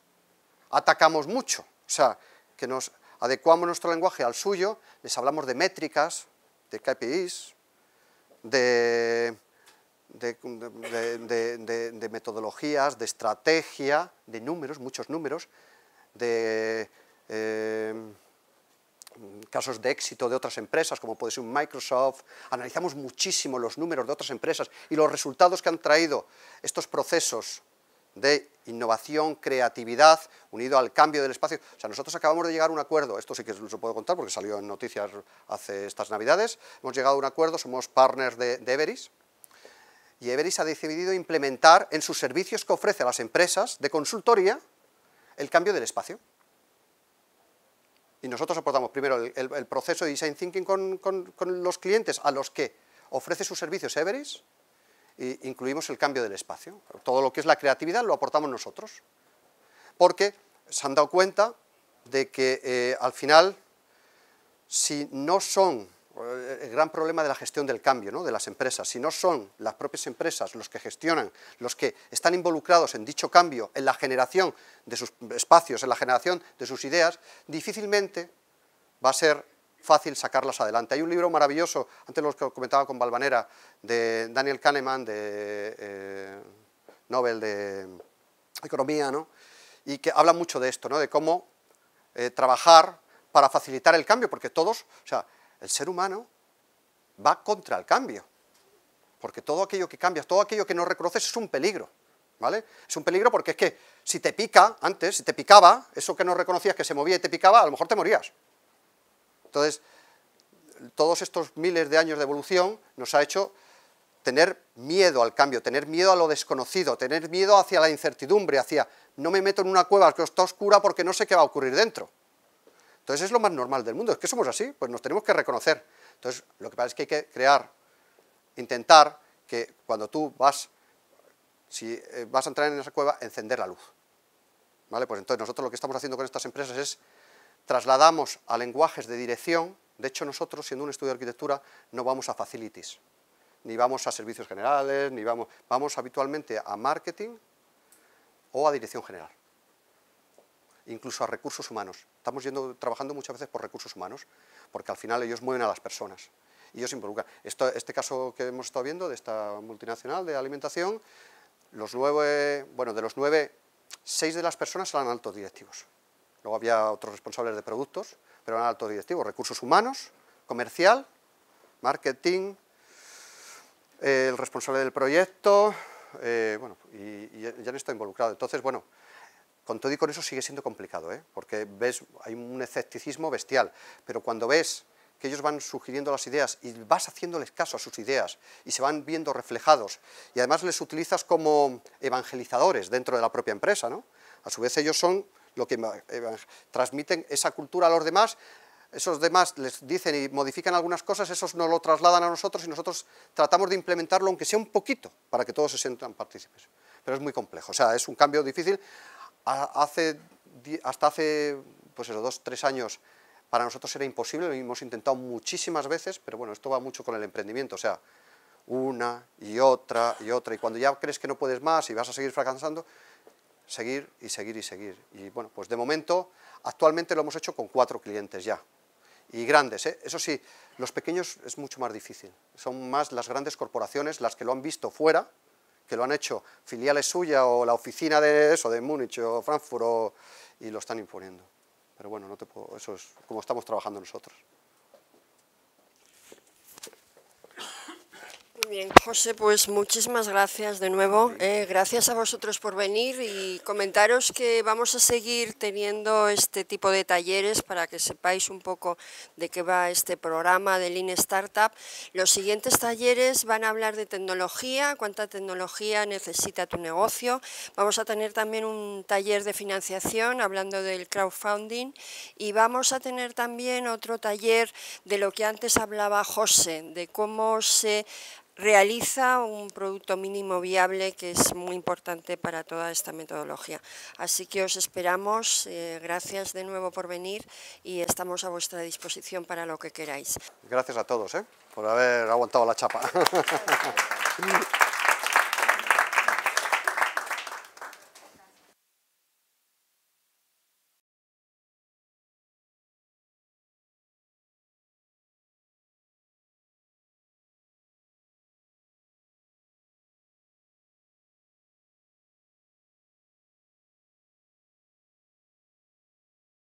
atacamos mucho, o sea, que nos adecuamos nuestro lenguaje al suyo, les hablamos de métricas, de KPIs, de, metodologías, de estrategia, de números, muchos números, de eh, casos de éxito de otras empresas, como puede ser Microsoft, analizamos muchísimo los números de otras empresas y los resultados que han traído estos procesos de innovación, creatividad, unido al cambio del espacio. O sea, nosotros acabamos de llegar a un acuerdo, esto sí que os lo puedo contar porque salió en noticias hace estas navidades, hemos llegado a un acuerdo, somos partners de, Everis, y Everis ha decidido implementar en sus servicios que ofrece a las empresas de consultoría el cambio del espacio. Y nosotros aportamos primero el, proceso de design thinking con, con los clientes a los que ofrece sus servicios Everis, incluimos el cambio del espacio. Todo lo que es la creatividad lo aportamos nosotros, porque se han dado cuenta de que eh, al final, si no son eh, el gran problema de la gestión del cambio, ¿no? de las empresas. Si no son las propias empresas los que gestionan, los que están involucrados en dicho cambio, en la generación de sus espacios, en la generación de sus ideas, difícilmente va a ser fácil sacarlas adelante. Hay un libro maravilloso, antes lo comentaba con Balvanera, de Daniel Kahneman, de eh, Nobel de Economía, y que habla mucho de esto, ¿no? de cómo eh, trabajar para facilitar el cambio, porque todos, o sea, el ser humano va contra el cambio, porque todo aquello que cambias, todo aquello que no reconoces es un peligro. ¿Vale? Es un peligro porque es que si te pica antes, si te picaba, eso que no reconocías que se movía y te picaba, a lo mejor te morías. Entonces, todos estos miles de años de evolución nos ha hecho tener miedo al cambio, tener miedo a lo desconocido, tener miedo hacia la incertidumbre, hacia no me meto en una cueva que está oscura porque no sé qué va a ocurrir dentro. Entonces es lo más normal del mundo, es que somos así, pues nos tenemos que reconocer. Entonces lo que pasa es que hay que crear, intentar que cuando tú vas, si eh, vas a entrar en esa cueva, encender la luz. ¿Vale? Pues entonces nosotros lo que estamos haciendo con estas empresas es trasladamos a lenguajes de dirección, de hecho nosotros siendo un estudio de arquitectura no vamos a facilities, ni vamos a servicios generales, ni vamos, vamos habitualmente a marketing o a dirección general, incluso a recursos humanos. Estamos yendo, trabajando muchas veces por recursos humanos, porque al final ellos mueven a las personas y ellos este caso que hemos estado viendo de esta multinacional de alimentación, los nueve, bueno, de los nueve, seis de las personas eran altos directivos. Luego había otros responsables de productos, pero eran alto directivos, recursos humanos, comercial, marketing, eh, el responsable del proyecto, eh, bueno, y, ya no está involucrado. Entonces, bueno, con todo y con eso sigue siendo complicado, ¿eh? porque ves, hay un escepticismo bestial, pero cuando ves que ellos van sugiriendo las ideas y vas haciéndoles caso a sus ideas y se van viendo reflejados y además les utilizas como evangelizadores dentro de la propia empresa, ¿no? A su vez ellos son lo que eh, transmiten esa cultura a los demás, esos demás les dicen y modifican algunas cosas, esos no lo trasladan a nosotros y nosotros tratamos de implementarlo, aunque sea un poquito, para que todos se sientan partícipes. Pero es muy complejo, o sea, es un cambio difícil. Hace, hasta hace pues eso, dos, tres años para nosotros era imposible, lo hemos intentado muchísimas veces, pero bueno, esto va mucho con el emprendimiento, o sea, una y otra y otra, y cuando ya crees que no puedes más y vas a seguir fracasando, seguir y seguir y seguir. Y bueno, pues de momento, actualmente lo hemos hecho con cuatro clientes ya, y grandes. ¿eh? Eso sí, los pequeños es mucho más difícil. Son más las grandes corporaciones las que lo han visto fuera, que lo han hecho filiales suyas o la oficina de eso, de Múnich o Frankfurt, y lo están imponiendo. Pero bueno, eso es como estamos trabajando nosotros. bien, José, pues muchísimas gracias de nuevo. Eh, gracias a vosotros por venir y comentaros que vamos a seguir teniendo este tipo de talleres para que sepáis un poco de qué va este programa de Lean Startup. Los siguientes talleres van a hablar de tecnología, cuánta tecnología necesita tu negocio. Vamos a tener también un taller de financiación hablando del crowdfunding y vamos a tener también otro taller de lo que antes hablaba José, de cómo se realiza un producto mínimo viable que es muy importante para toda esta metodología. Así que os esperamos, eh, gracias de nuevo por venir y estamos a vuestra disposición para lo que queráis. Gracias a todos eh, por haber aguantado la chapa. *laughs*